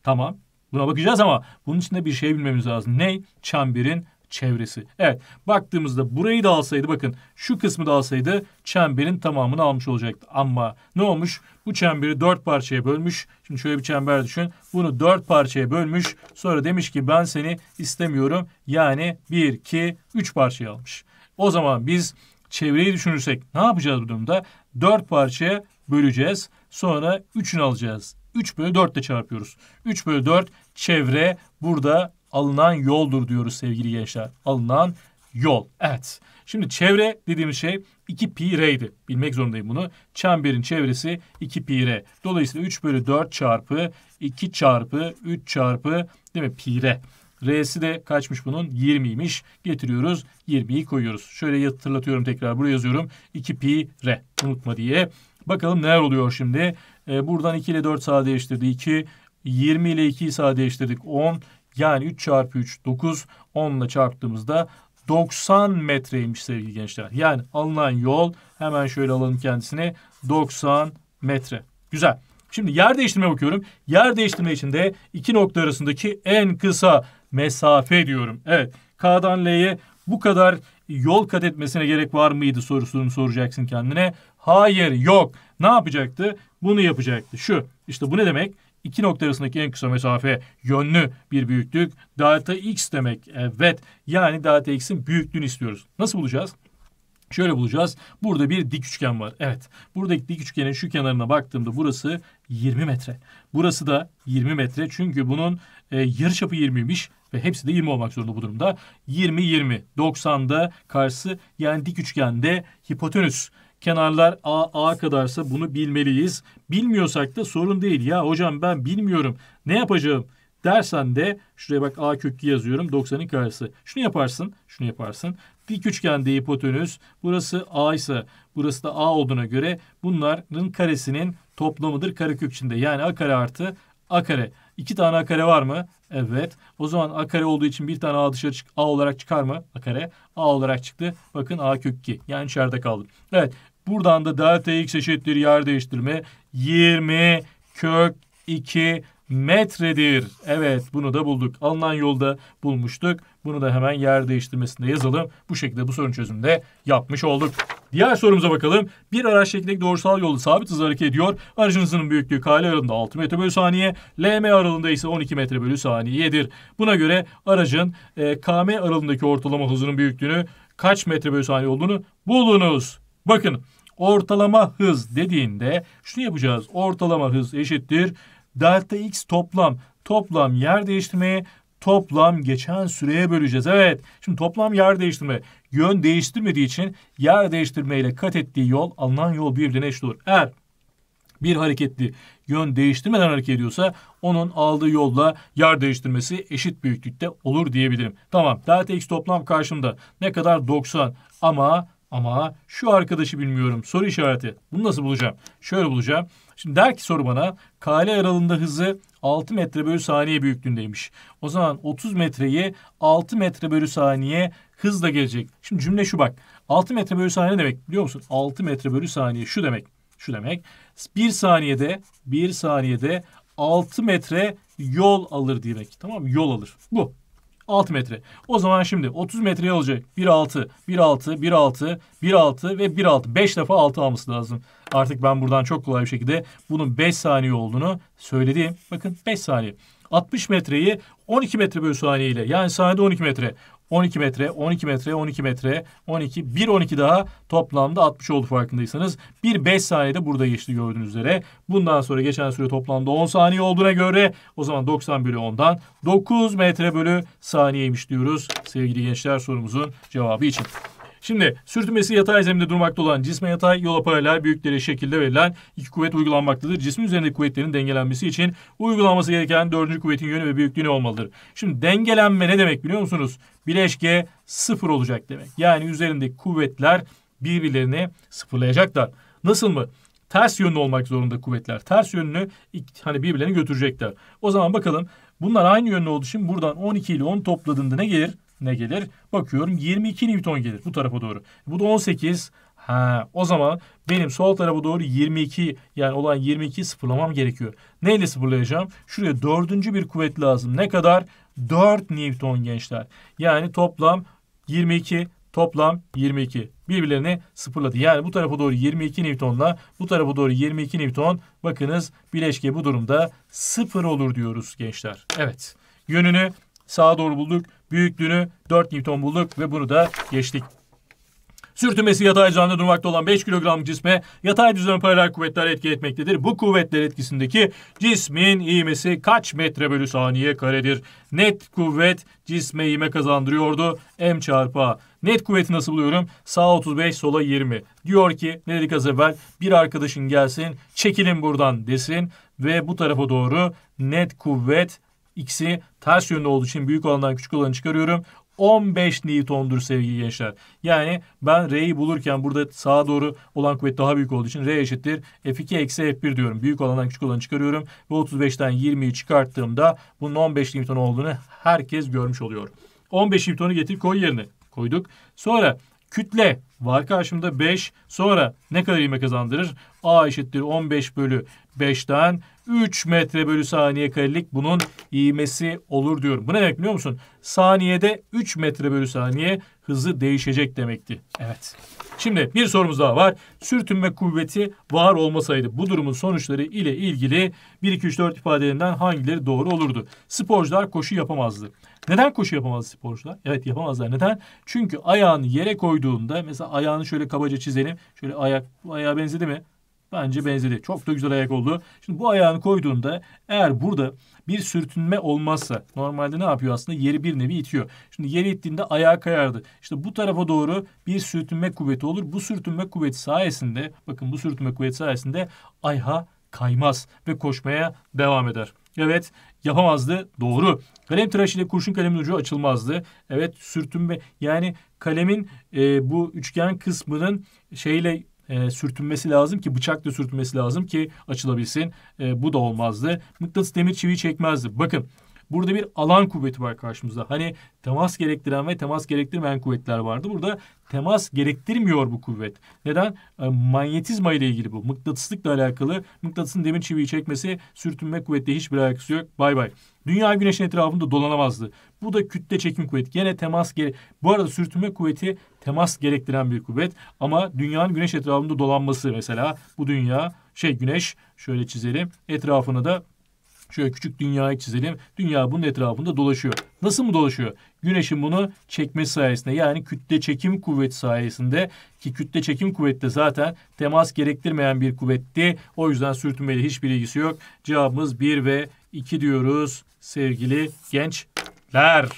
Tamam. Buna bakacağız ama bunun için de bir şey bilmemiz lazım. Ney? Çemberin çevresi. Evet baktığımızda burayı da alsaydı bakın şu kısmı da alsaydı çemberin tamamını almış olacaktı. Ama ne olmuş? Bu çemberi dört parçaya bölmüş. Şimdi şöyle bir çember düşün. Bunu dört parçaya bölmüş. Sonra demiş ki ben seni istemiyorum. Yani bir, iki, üç parçaya almış. O zaman biz çevreyi düşünürsek ne yapacağız bu durumda? Dört parçaya böleceğiz. Sonra üçünü alacağız. 3 bölü 4 ile çarpıyoruz. 3 bölü 4 Çevre burada alınan yoldur diyoruz sevgili gençler. Alınan yol. Evet. Şimdi çevre dediğimiz şey 2 pi r'ydi. Bilmek zorundayım bunu. Çemberin çevresi 2 pi r. Dolayısıyla 3 bölü 4 çarpı 2 çarpı 3 çarpı değil mi pi r. R'si de kaçmış bunun? 20'ymiş. Getiriyoruz 20'yi koyuyoruz. Şöyle hatırlatıyorum tekrar buraya yazıyorum. 2 pi r unutma diye. Bakalım neler oluyor şimdi. Ee, buradan 2 ile 4 değiştirdi. 2 20 ile 2'yi sadeleştirdik 10. Yani 3 çarpı 3 9. 10 ile çarptığımızda 90 metreymiş sevgili gençler. Yani alınan yol hemen şöyle alalım kendisine 90 metre. Güzel. Şimdi yer değiştirme bakıyorum. Yer değiştirme için de iki nokta arasındaki en kısa mesafe diyorum. Evet. K'dan L'ye bu kadar yol kat etmesine gerek var mıydı sorusunu soracaksın kendine. Hayır yok. Ne yapacaktı? Bunu yapacaktı. Şu. işte bu ne demek? iki nokta arasındaki en kısa mesafe yönlü bir büyüklük. Delta x demek evet. Yani delta x'in büyüklüğünü istiyoruz. Nasıl bulacağız? Şöyle bulacağız. Burada bir dik üçgen var. Evet. Buradaki dik üçgenin şu kenarına baktığımda burası 20 metre. Burası da 20 metre. Çünkü bunun e, çapı 20'ymiş ve hepsi de 20 olmak zorunda bu durumda. 20 20 90'da karşısı yani dik üçgende hipotenüs. Kenarlar A, A kadarsa bunu bilmeliyiz. Bilmiyorsak da sorun değil. Ya hocam ben bilmiyorum. Ne yapacağım? dersen de şuraya bak A köklü yazıyorum 90'ın karşısı. Şunu yaparsın, şunu yaparsın. Dik üçgende hipotenüs burası A ise burası da A olduğuna göre bunların karesinin toplamıdır karekök içinde. Yani A kare artı A kare. İki tane A kare var mı? Evet. O zaman A kare olduğu için bir tane A dışarı çık A olarak çıkar mı? A kare. A olarak çıktı. Bakın A kök 2. Yani içeride kaldı. Evet. Buradan da delta x eşittir yer değiştirme 20 kök 2 metredir. Evet bunu da bulduk. Alınan yolda bulmuştuk. Bunu da hemen yer değiştirmesinde yazalım. Bu şekilde bu sorun çözümünde yapmış olduk. Diğer sorumuza bakalım. Bir araç şeklindeki doğrusal yolda sabit hızla hareket ediyor. Aracın hızının büyüklüğü KL aralığında 6 metre bölü saniye. LM aralığında ise 12 metre bölü saniyedir. Buna göre aracın e, KM aralığındaki ortalama hızının büyüklüğünü kaç metre bölü saniye olduğunu bulunuz. Bakın ortalama hız dediğinde şunu yapacağız. Ortalama hız eşittir. Delta x toplam. Toplam yer değiştirmeyi, toplam geçen süreye böleceğiz. Evet şimdi toplam yer değiştirme yön değiştirmediği için yer değiştirmeyle kat ettiği yol alınan yol birbirine eşit olur. Eğer bir hareketli yön değiştirmeden hareket ediyorsa onun aldığı yolla yer değiştirmesi eşit büyüklükte olur diyebilirim. Tamam delta x toplam karşımda ne kadar 90 ama ama şu arkadaşı bilmiyorum. Soru işareti. Bunu nasıl bulacağım? Şöyle bulacağım. Şimdi der ki soru bana kale aralığında hızı 6 metre bölü saniye büyüklüğündeymiş. O zaman 30 metreyi 6 metre bölü saniye hızla gelecek. Şimdi cümle şu bak. 6 metre bölü saniye demek biliyor musun? 6 metre bölü saniye şu demek. Şu demek. 1 saniyede 1 saniyede 6 metre yol alır demek. Tamam mı? Yol alır. Bu. 6 metre. O zaman şimdi 30 metreye olacak. 1.6, 1.6, 1.6, 1.6 ve 1.6. 5 defa 6 alması lazım. Artık ben buradan çok kolay bir şekilde bunun 5 saniye olduğunu söyledim. Bakın 5 saniye. 60 metreyi 12 metre bölü saniye ile yani saniyede 12 metre. 12 metre, 12 metre, 12 metre, 12, 1 12 daha toplamda 60 oldu farkındaysanız. 1 5 saniyede burada geçti gördüğünüz üzere. Bundan sonra geçen süre toplamda 10 saniye olduğuna göre o zaman 90 bölü 10'dan 9 metre bölü saniyeymiş diyoruz sevgili gençler sorumuzun cevabı için. Şimdi sürtünmesi yatay zeminde durmakta olan cisme yatay yola paralel büyüklere şekilde verilen iki kuvvet uygulanmaktadır. Cismin üzerindeki kuvvetlerin dengelenmesi için uygulanması gereken dördüncü kuvvetin yönü ve büyüklüğü ne olmalıdır? Şimdi dengelenme ne demek biliyor musunuz? Bileşke sıfır olacak demek. Yani üzerindeki kuvvetler birbirlerini sıfırlayacaklar. Nasıl mı? Ters yönlü olmak zorunda kuvvetler. Ters yönlü hani birbirlerini götürecekler. O zaman bakalım bunlar aynı yönlü olduğu için buradan 12 ile 10 topladığında ne gelir? ne gelir? Bakıyorum 22 Newton gelir bu tarafa doğru. Bu da 18. Ha, o zaman benim sol tarafa doğru 22 yani olan 22 sıfırlamam gerekiyor. Neyle sıfırlayacağım? Şuraya dördüncü bir kuvvet lazım. Ne kadar? 4 Newton gençler. Yani toplam 22 toplam 22 birbirlerini sıfırladı. Yani bu tarafa doğru 22 Newton'la bu tarafa doğru 22 Newton bakınız bileşke bu durumda sıfır olur diyoruz gençler. Evet yönünü sağa doğru bulduk. Büyüklüğünü 4 Newton bulduk ve bunu da geçtik. Sürtünmesi yatay düzlemde durmakta olan 5 kilogramlık cisme yatay düzleme paralel kuvvetler etki etmektedir. Bu kuvvetler etkisindeki cismin iğmesi kaç metre bölü saniye karedir? Net kuvvet cisme iğme kazandırıyordu. M çarpı A. Net kuvveti nasıl buluyorum? Sağ 35, sola 20. Diyor ki ne dedik az evvel? Bir arkadaşın gelsin, çekilin buradan desin ve bu tarafa doğru net kuvvet X'i ters yönde olduğu için büyük olandan küçük olanı çıkarıyorum. 15 Newton'dur sevgili gençler. Yani ben R'yi bulurken burada sağa doğru olan kuvvet daha büyük olduğu için R eşittir. F2 eksi F1 diyorum. Büyük olandan küçük olanı çıkarıyorum. Ve 35'ten 20'yi çıkarttığımda bunun 15 Newton olduğunu herkes görmüş oluyor. 15 Newton'u getir koy yerine koyduk. Sonra kütle var karşımda 5. Sonra ne kadar ivme kazandırır? A eşittir 15 bölü 5'ten 3 metre bölü saniye karelik bunun iğmesi olur diyorum. Bu ne demek biliyor musun? Saniyede 3 metre bölü saniye hızı değişecek demekti. Evet. Şimdi bir sorumuz daha var. Sürtünme kuvveti var olmasaydı bu durumun sonuçları ile ilgili 1, 2, 3, 4 ifadelerinden hangileri doğru olurdu? Sporcular koşu yapamazdı. Neden koşu yapamaz sporcular? Evet yapamazlar. Neden? Çünkü ayağını yere koyduğunda mesela ayağını şöyle kabaca çizelim. Şöyle ayak, ayağa benzedi mi? Bence benzedi. Çok da güzel ayak oldu. Şimdi bu ayağını koyduğunda eğer burada bir sürtünme olmazsa normalde ne yapıyor aslında? Yeri bir nevi itiyor. Şimdi yeri ittiğinde ayağı kayardı. İşte bu tarafa doğru bir sürtünme kuvveti olur. Bu sürtünme kuvveti sayesinde bakın bu sürtünme kuvveti sayesinde ayağa kaymaz ve koşmaya devam eder. Evet yapamazdı doğru. Kalem ile kurşun kalemin ucu açılmazdı. Evet sürtünme yani kalemin e, bu üçgen kısmının şeyle e, sürtünmesi lazım ki bıçakla sürtünmesi lazım ki açılabilsin. E, bu da olmazdı. Mıknatıs demir çiviyi çekmezdi. Bakın Burada bir alan kuvveti var karşımızda. Hani temas gerektiren ve temas gerektirmeyen kuvvetler vardı. Burada temas gerektirmiyor bu kuvvet. Neden? E, manyetizma ile ilgili bu. Mıknatıslıkla alakalı. Mıknatısın demir çiviyi çekmesi sürtünme kuvvetle hiçbir alakası yok. Bay bay. Dünya güneşin etrafında dolanamazdı. Bu da kütle çekim kuvveti. Gene temas gere... Bu arada sürtünme kuvveti temas gerektiren bir kuvvet. Ama dünyanın güneş etrafında dolanması mesela bu dünya şey güneş şöyle çizelim etrafını da Şöyle küçük dünyayı çizelim. Dünya bunun etrafında dolaşıyor. Nasıl mı dolaşıyor? Güneşin bunu çekme sayesinde yani kütle çekim kuvveti sayesinde ki kütle çekim kuvveti de zaten temas gerektirmeyen bir kuvvetti. O yüzden sürtünmeyle hiçbir ilgisi yok. Cevabımız 1 ve 2 diyoruz sevgili gençler.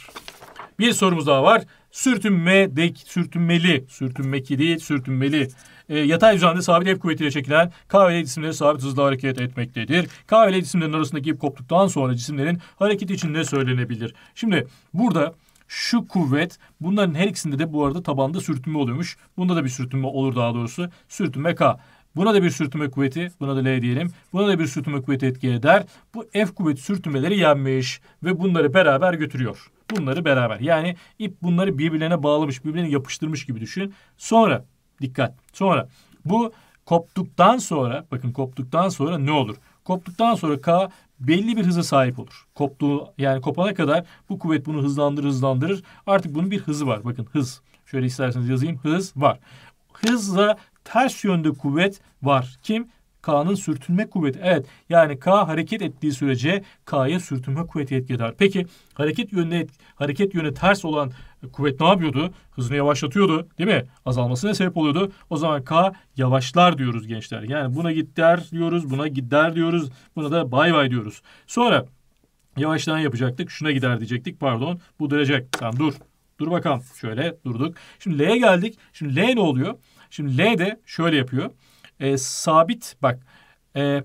Bir sorumuz daha var sürtünme dek, sürtünmeli, sürtünmeki değil, sürtünmeli e, yatay düzende sabit F kuvvetiyle çekilen KVL cisimleri sabit hızla hareket etmektedir. KVL cisimlerin arasındaki ip koptuktan sonra cisimlerin hareketi için ne söylenebilir. Şimdi burada şu kuvvet bunların her ikisinde de bu arada tabanda sürtünme oluyormuş. Bunda da bir sürtünme olur daha doğrusu. Sürtünme K. Buna da bir sürtünme kuvveti, buna da L diyelim. Buna da bir sürtünme kuvveti etki eder. Bu F kuvvet sürtünmeleri yenmiş ve bunları beraber götürüyor bunları beraber. Yani ip bunları birbirlerine bağlamış, birbirlerine yapıştırmış gibi düşün. Sonra dikkat. Sonra bu koptuktan sonra bakın koptuktan sonra ne olur? Koptuktan sonra K belli bir hıza sahip olur. Koptuğu yani kopana kadar bu kuvvet bunu hızlandırır hızlandırır. Artık bunun bir hızı var. Bakın hız. Şöyle isterseniz yazayım. Hız var. Hızla ters yönde kuvvet var. Kim? K'nın sürtünme kuvveti. Evet yani K hareket ettiği sürece K'ya sürtünme kuvveti etki eder. Peki hareket yönüne hareket yönü ters olan kuvvet ne yapıyordu? Hızını yavaşlatıyordu değil mi? Azalmasına sebep oluyordu. O zaman K yavaşlar diyoruz gençler. Yani buna gider diyoruz, buna gider diyoruz, buna da bay bay diyoruz. Sonra yavaştan yapacaktık. Şuna gider diyecektik pardon. Bu duracak. Tamam dur. Dur bakalım. Şöyle durduk. Şimdi L'ye geldik. Şimdi L ne oluyor? Şimdi L de şöyle yapıyor e, sabit bak e,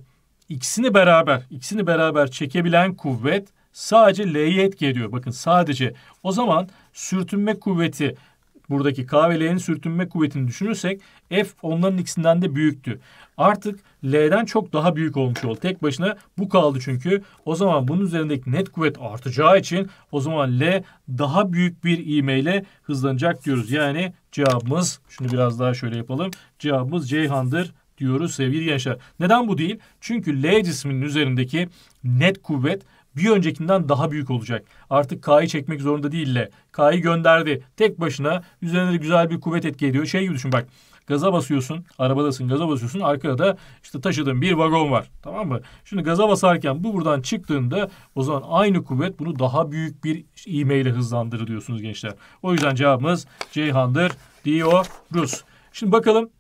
ikisini beraber ikisini beraber çekebilen kuvvet sadece L'ye etki ediyor. Bakın sadece o zaman sürtünme kuvveti buradaki K ve L'nin sürtünme kuvvetini düşünürsek F onların ikisinden de büyüktü. Artık L'den çok daha büyük olmuş oldu. Tek başına bu kaldı çünkü. O zaman bunun üzerindeki net kuvvet artacağı için o zaman L daha büyük bir ivmeyle hızlanacak diyoruz. Yani cevabımız şunu biraz daha şöyle yapalım. Cevabımız Ceyhan'dır diyoruz sevgili gençler. Neden bu değil? Çünkü L cisminin üzerindeki net kuvvet bir öncekinden daha büyük olacak. Artık K'yı çekmek zorunda değil de K'yı gönderdi. Tek başına üzerine de güzel bir kuvvet etki ediyor. Şey gibi düşün bak gaza basıyorsun. Arabadasın gaza basıyorsun. Arkada da işte taşıdığın bir vagon var. Tamam mı? Şimdi gaza basarken bu buradan çıktığında o zaman aynı kuvvet bunu daha büyük bir ivmeyle hızlandırır diyorsunuz gençler. O yüzden cevabımız Ceyhan'dır diyoruz. Şimdi bakalım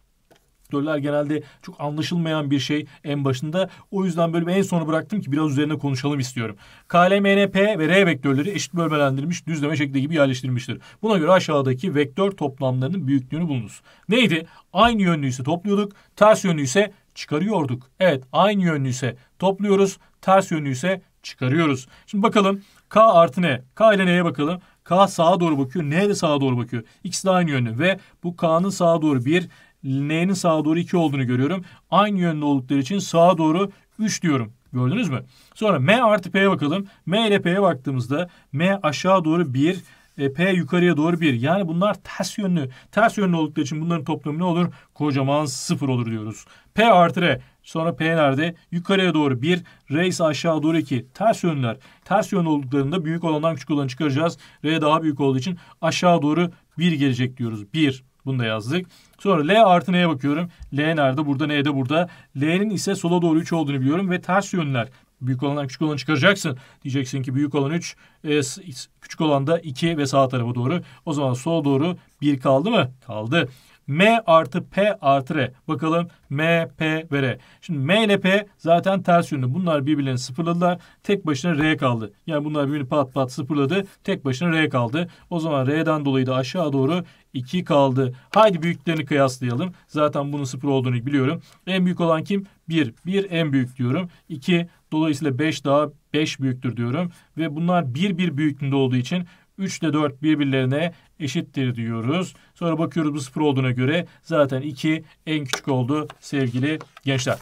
Roller genelde çok anlaşılmayan bir şey en başında. O yüzden bölümü en sona bıraktım ki biraz üzerine konuşalım istiyorum. KLMNP ve R vektörleri eşit bölmelendirilmiş düzleme şekli gibi yerleştirilmiştir. Buna göre aşağıdaki vektör toplamlarının büyüklüğünü bulunuz. Neydi? Aynı yönlü ise topluyorduk, ters yönlü ise çıkarıyorduk. Evet, aynı yönlü ise topluyoruz, ters yönlü ise çıkarıyoruz. Şimdi bakalım K artı N. K ile N'ye bakalım. K sağa doğru bakıyor. N de sağa doğru bakıyor. İkisi de aynı yönlü. Ve bu K'nın sağa doğru bir, N'nin sağa doğru 2 olduğunu görüyorum. Aynı yönde oldukları için sağa doğru 3 diyorum. Gördünüz mü? Sonra M artı P'ye bakalım. M ile P'ye baktığımızda M aşağı doğru 1, e, P yukarıya doğru 1. Yani bunlar ters yönlü. Ters yönlü oldukları için bunların toplamı ne olur? Kocaman 0 olur diyoruz. P artı R. Sonra P nerede? Yukarıya doğru 1. R ise aşağı doğru 2. Ters yönler. Ters yön olduklarında büyük olandan küçük olanı çıkaracağız. R daha büyük olduğu için aşağı doğru 1 gelecek diyoruz. 1. Bunu da yazdık. Sonra L artı N'ye bakıyorum. L nerede? Burada N de burada. L'nin ise sola doğru 3 olduğunu biliyorum ve ters yönler. Büyük olandan küçük olanı çıkaracaksın. Diyeceksin ki büyük olan 3, e, küçük olan da 2 ve sağ tarafa doğru. O zaman sola doğru 1 kaldı mı? Kaldı. M artı P artı R. Bakalım M, P ve R. Şimdi M ile P zaten ters yönlü. Bunlar birbirlerini sıfırladılar. Tek başına R kaldı. Yani bunlar birbirini pat pat sıfırladı. Tek başına R kaldı. O zaman R'den dolayı da aşağı doğru 2 kaldı. Haydi büyüklerini kıyaslayalım. Zaten bunun sıfır olduğunu biliyorum. En büyük olan kim? 1. 1 en büyük diyorum. 2. Dolayısıyla 5 daha 5 büyüktür diyorum. Ve bunlar 1 1 büyüklüğünde olduğu için 3 ile 4 birbirlerine eşittir diyoruz. Sonra bakıyoruz bu 0 olduğuna göre zaten 2 en küçük oldu sevgili gençler.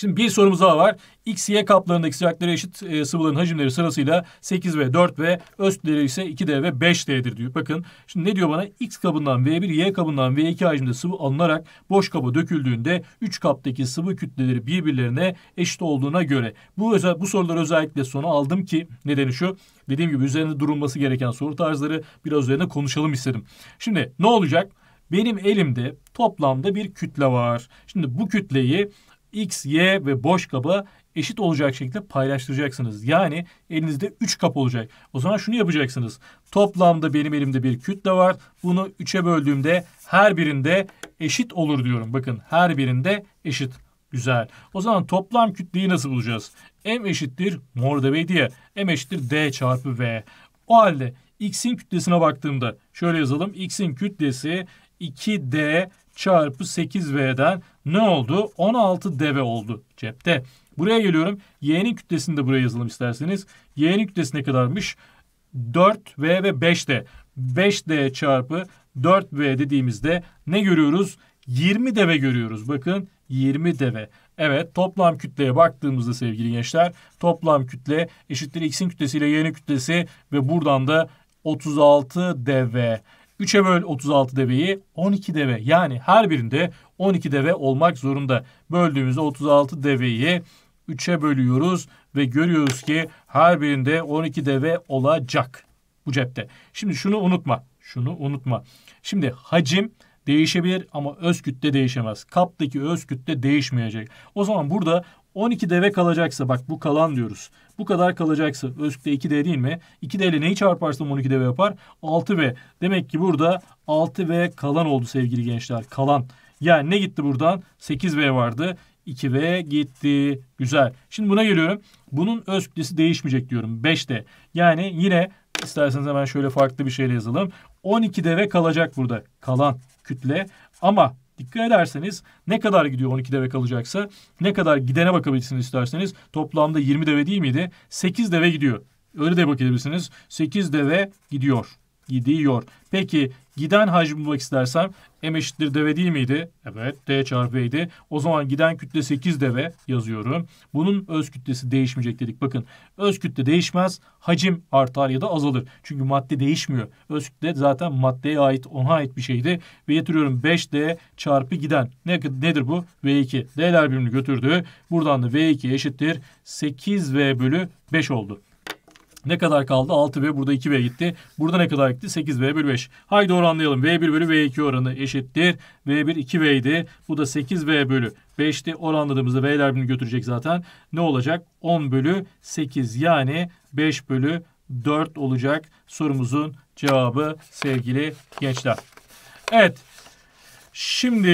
Şimdi bir sorumuz daha var. X, Y kaplarındaki sıcaklara eşit e, sıvıların hacimleri sırasıyla 8 ve 4 ve östleri ise 2D ve 5D'dir diyor. Bakın şimdi ne diyor bana? X kabından V1, Y kabından V2 hacimde sıvı alınarak boş kaba döküldüğünde 3 kaptaki sıvı kütleleri birbirlerine eşit olduğuna göre. Bu, özel, bu soruları özellikle sona aldım ki nedeni şu. Dediğim gibi üzerinde durulması gereken soru tarzları biraz üzerine konuşalım istedim. Şimdi ne olacak? Benim elimde toplamda bir kütle var. Şimdi bu kütleyi X, Y ve boş kaba eşit olacak şekilde paylaştıracaksınız. Yani elinizde 3 kap olacak. O zaman şunu yapacaksınız. Toplamda benim elimde bir kütle var. Bunu 3'e böldüğümde her birinde eşit olur diyorum. Bakın her birinde eşit. Güzel. O zaman toplam kütleyi nasıl bulacağız? M eşittir mor da diye. M eşittir D çarpı V. O halde X'in kütlesine baktığımda şöyle yazalım. X'in kütlesi 2D çarpı 8V'den ne oldu? 16 dv oldu cepte. Buraya geliyorum. Y'nin kütlesini de buraya yazalım isterseniz. Y'nin kütlesi ne kadarmış? 4V ve 5D. 5D çarpı 4V dediğimizde ne görüyoruz? 20 dv görüyoruz. Bakın 20 dv Evet toplam kütleye baktığımızda sevgili gençler toplam kütle eşittir x'in kütlesiyle y'nin kütlesi ve buradan da 36 dv. 3'e böl 36 deveyi 12 deve yani her birinde 12 deve olmak zorunda. Böldüğümüzde 36 deveyi 3'e bölüyoruz ve görüyoruz ki her birinde 12 deve olacak bu cepte. Şimdi şunu unutma. Şunu unutma. Şimdi hacim değişebilir ama öz kütle değişemez. Kaptaki öz kütle değişmeyecek. O zaman burada 12 deve kalacaksa bak bu kalan diyoruz bu kadar kalacaksa. Özlükte 2D değil mi? 2D ile neyi çarparsam 12D yapar? 6V. Demek ki burada 6V kalan oldu sevgili gençler. Kalan. Yani ne gitti buradan? 8V vardı. 2V gitti. Güzel. Şimdi buna geliyorum. Bunun öz kütlesi değişmeyecek diyorum. 5D. Yani yine isterseniz hemen şöyle farklı bir şeyle yazalım. 12D ve kalacak burada. Kalan kütle. Ama Dikkat ederseniz ne kadar gidiyor 12 deve kalacaksa ne kadar gidene bakabilirsiniz isterseniz. Toplamda 20 deve değil miydi? 8 deve gidiyor. Öyle de bakabilirsiniz. 8 deve gidiyor. Gidiyor. Peki Giden hacmi bulmak istersem m eşittir deve değil miydi? Evet d çarpı idi. O zaman giden kütle 8 deve yazıyorum. Bunun öz kütlesi değişmeyecek dedik. Bakın öz kütle değişmez. Hacim artar ya da azalır. Çünkü madde değişmiyor. Öz kütle zaten maddeye ait ona ait bir şeydi. Ve getiriyorum 5d çarpı giden. Ne, nedir bu? v2. D'ler birbirini götürdü. Buradan da v2 eşittir. 8v bölü 5 oldu. Ne kadar kaldı? 6B burada 2B gitti. Burada ne kadar gitti? 8B bölü 5. Haydi oranlayalım. V1 bölü V2 oranı eşittir. V1 2B idi. Bu da 8B bölü 5'ti. Oranladığımızda V'ler birbirini götürecek zaten. Ne olacak? 10 bölü 8 yani 5 bölü 4 olacak sorumuzun cevabı sevgili gençler. Evet Şimdi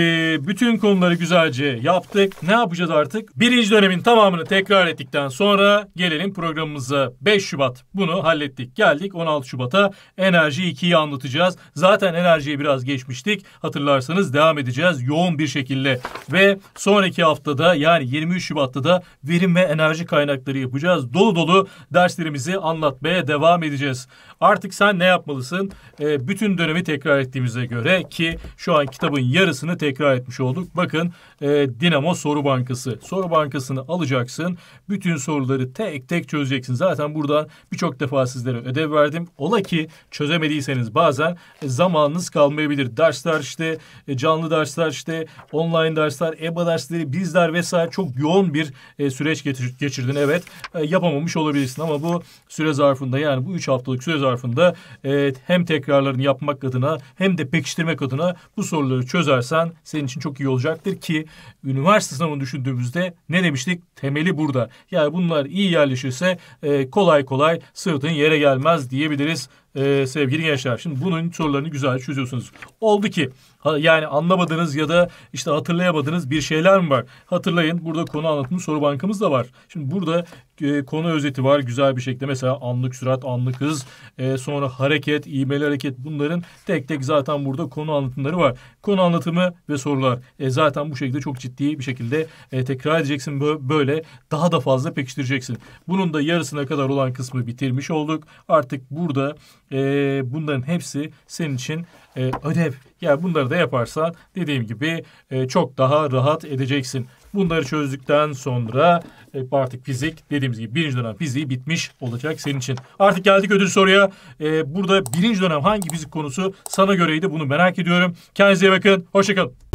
bütün konuları güzelce yaptık. Ne yapacağız artık? Birinci dönemin tamamını tekrar ettikten sonra gelelim programımıza. 5 Şubat bunu hallettik. Geldik 16 Şubat'a enerji 2'yi anlatacağız. Zaten enerjiye biraz geçmiştik. Hatırlarsanız devam edeceğiz yoğun bir şekilde. Ve sonraki haftada yani 23 Şubat'ta da verim ve enerji kaynakları yapacağız. Dolu dolu derslerimizi anlatmaya devam edeceğiz. Artık sen ne yapmalısın? E, bütün dönemi tekrar ettiğimize göre ki şu an kitabın yarısını tekrar etmiş olduk. Bakın e, Dinamo Soru Bankası. Soru Bankası'nı alacaksın. Bütün soruları tek tek çözeceksin. Zaten buradan birçok defa sizlere ödev verdim. Ola ki çözemediyseniz bazen e, zamanınız kalmayabilir. Dersler işte, e, canlı dersler işte, online dersler, EBA dersleri, bizler vesaire çok yoğun bir e, süreç getir geçirdin. Evet e, yapamamış olabilirsin ama bu süre zarfında yani bu üç haftalık süre zarfında e, hem tekrarlarını yapmak adına hem de pekiştirmek adına bu soruları çözersen senin için çok iyi olacaktır ki üniversite sınavını düşündüğümüzde ne demiştik? Temeli burada. Yani bunlar iyi yerleşirse e, kolay kolay sırtın yere gelmez diyebiliriz e, sevgili gençler. Şimdi bunun sorularını güzel çözüyorsunuz. Oldu ki yani anlamadığınız ya da işte hatırlayamadığınız bir şeyler mi var? Hatırlayın burada konu anlatımı soru bankamız da var. Şimdi burada e, konu özeti var güzel bir şekilde. Mesela anlık sürat, anlık hız, e, sonra hareket, iğmeli hareket bunların tek tek zaten burada konu anlatımları var. Konu anlatımı ve sorular e, zaten bu şekilde çok ciddi bir şekilde e, tekrar edeceksin. Böyle daha da fazla pekiştireceksin. Bunun da yarısına kadar olan kısmı bitirmiş olduk. Artık burada e, bunların hepsi senin için e, ödev. Yani bunları da yaparsan dediğim gibi e, çok daha rahat edeceksin. Bunları çözdükten sonra e, artık fizik dediğimiz gibi birinci dönem fiziği bitmiş olacak senin için. Artık geldik ödül soruya. E, burada birinci dönem hangi fizik konusu sana göreydi bunu merak ediyorum. Kendinize bakın. Hoşçakalın.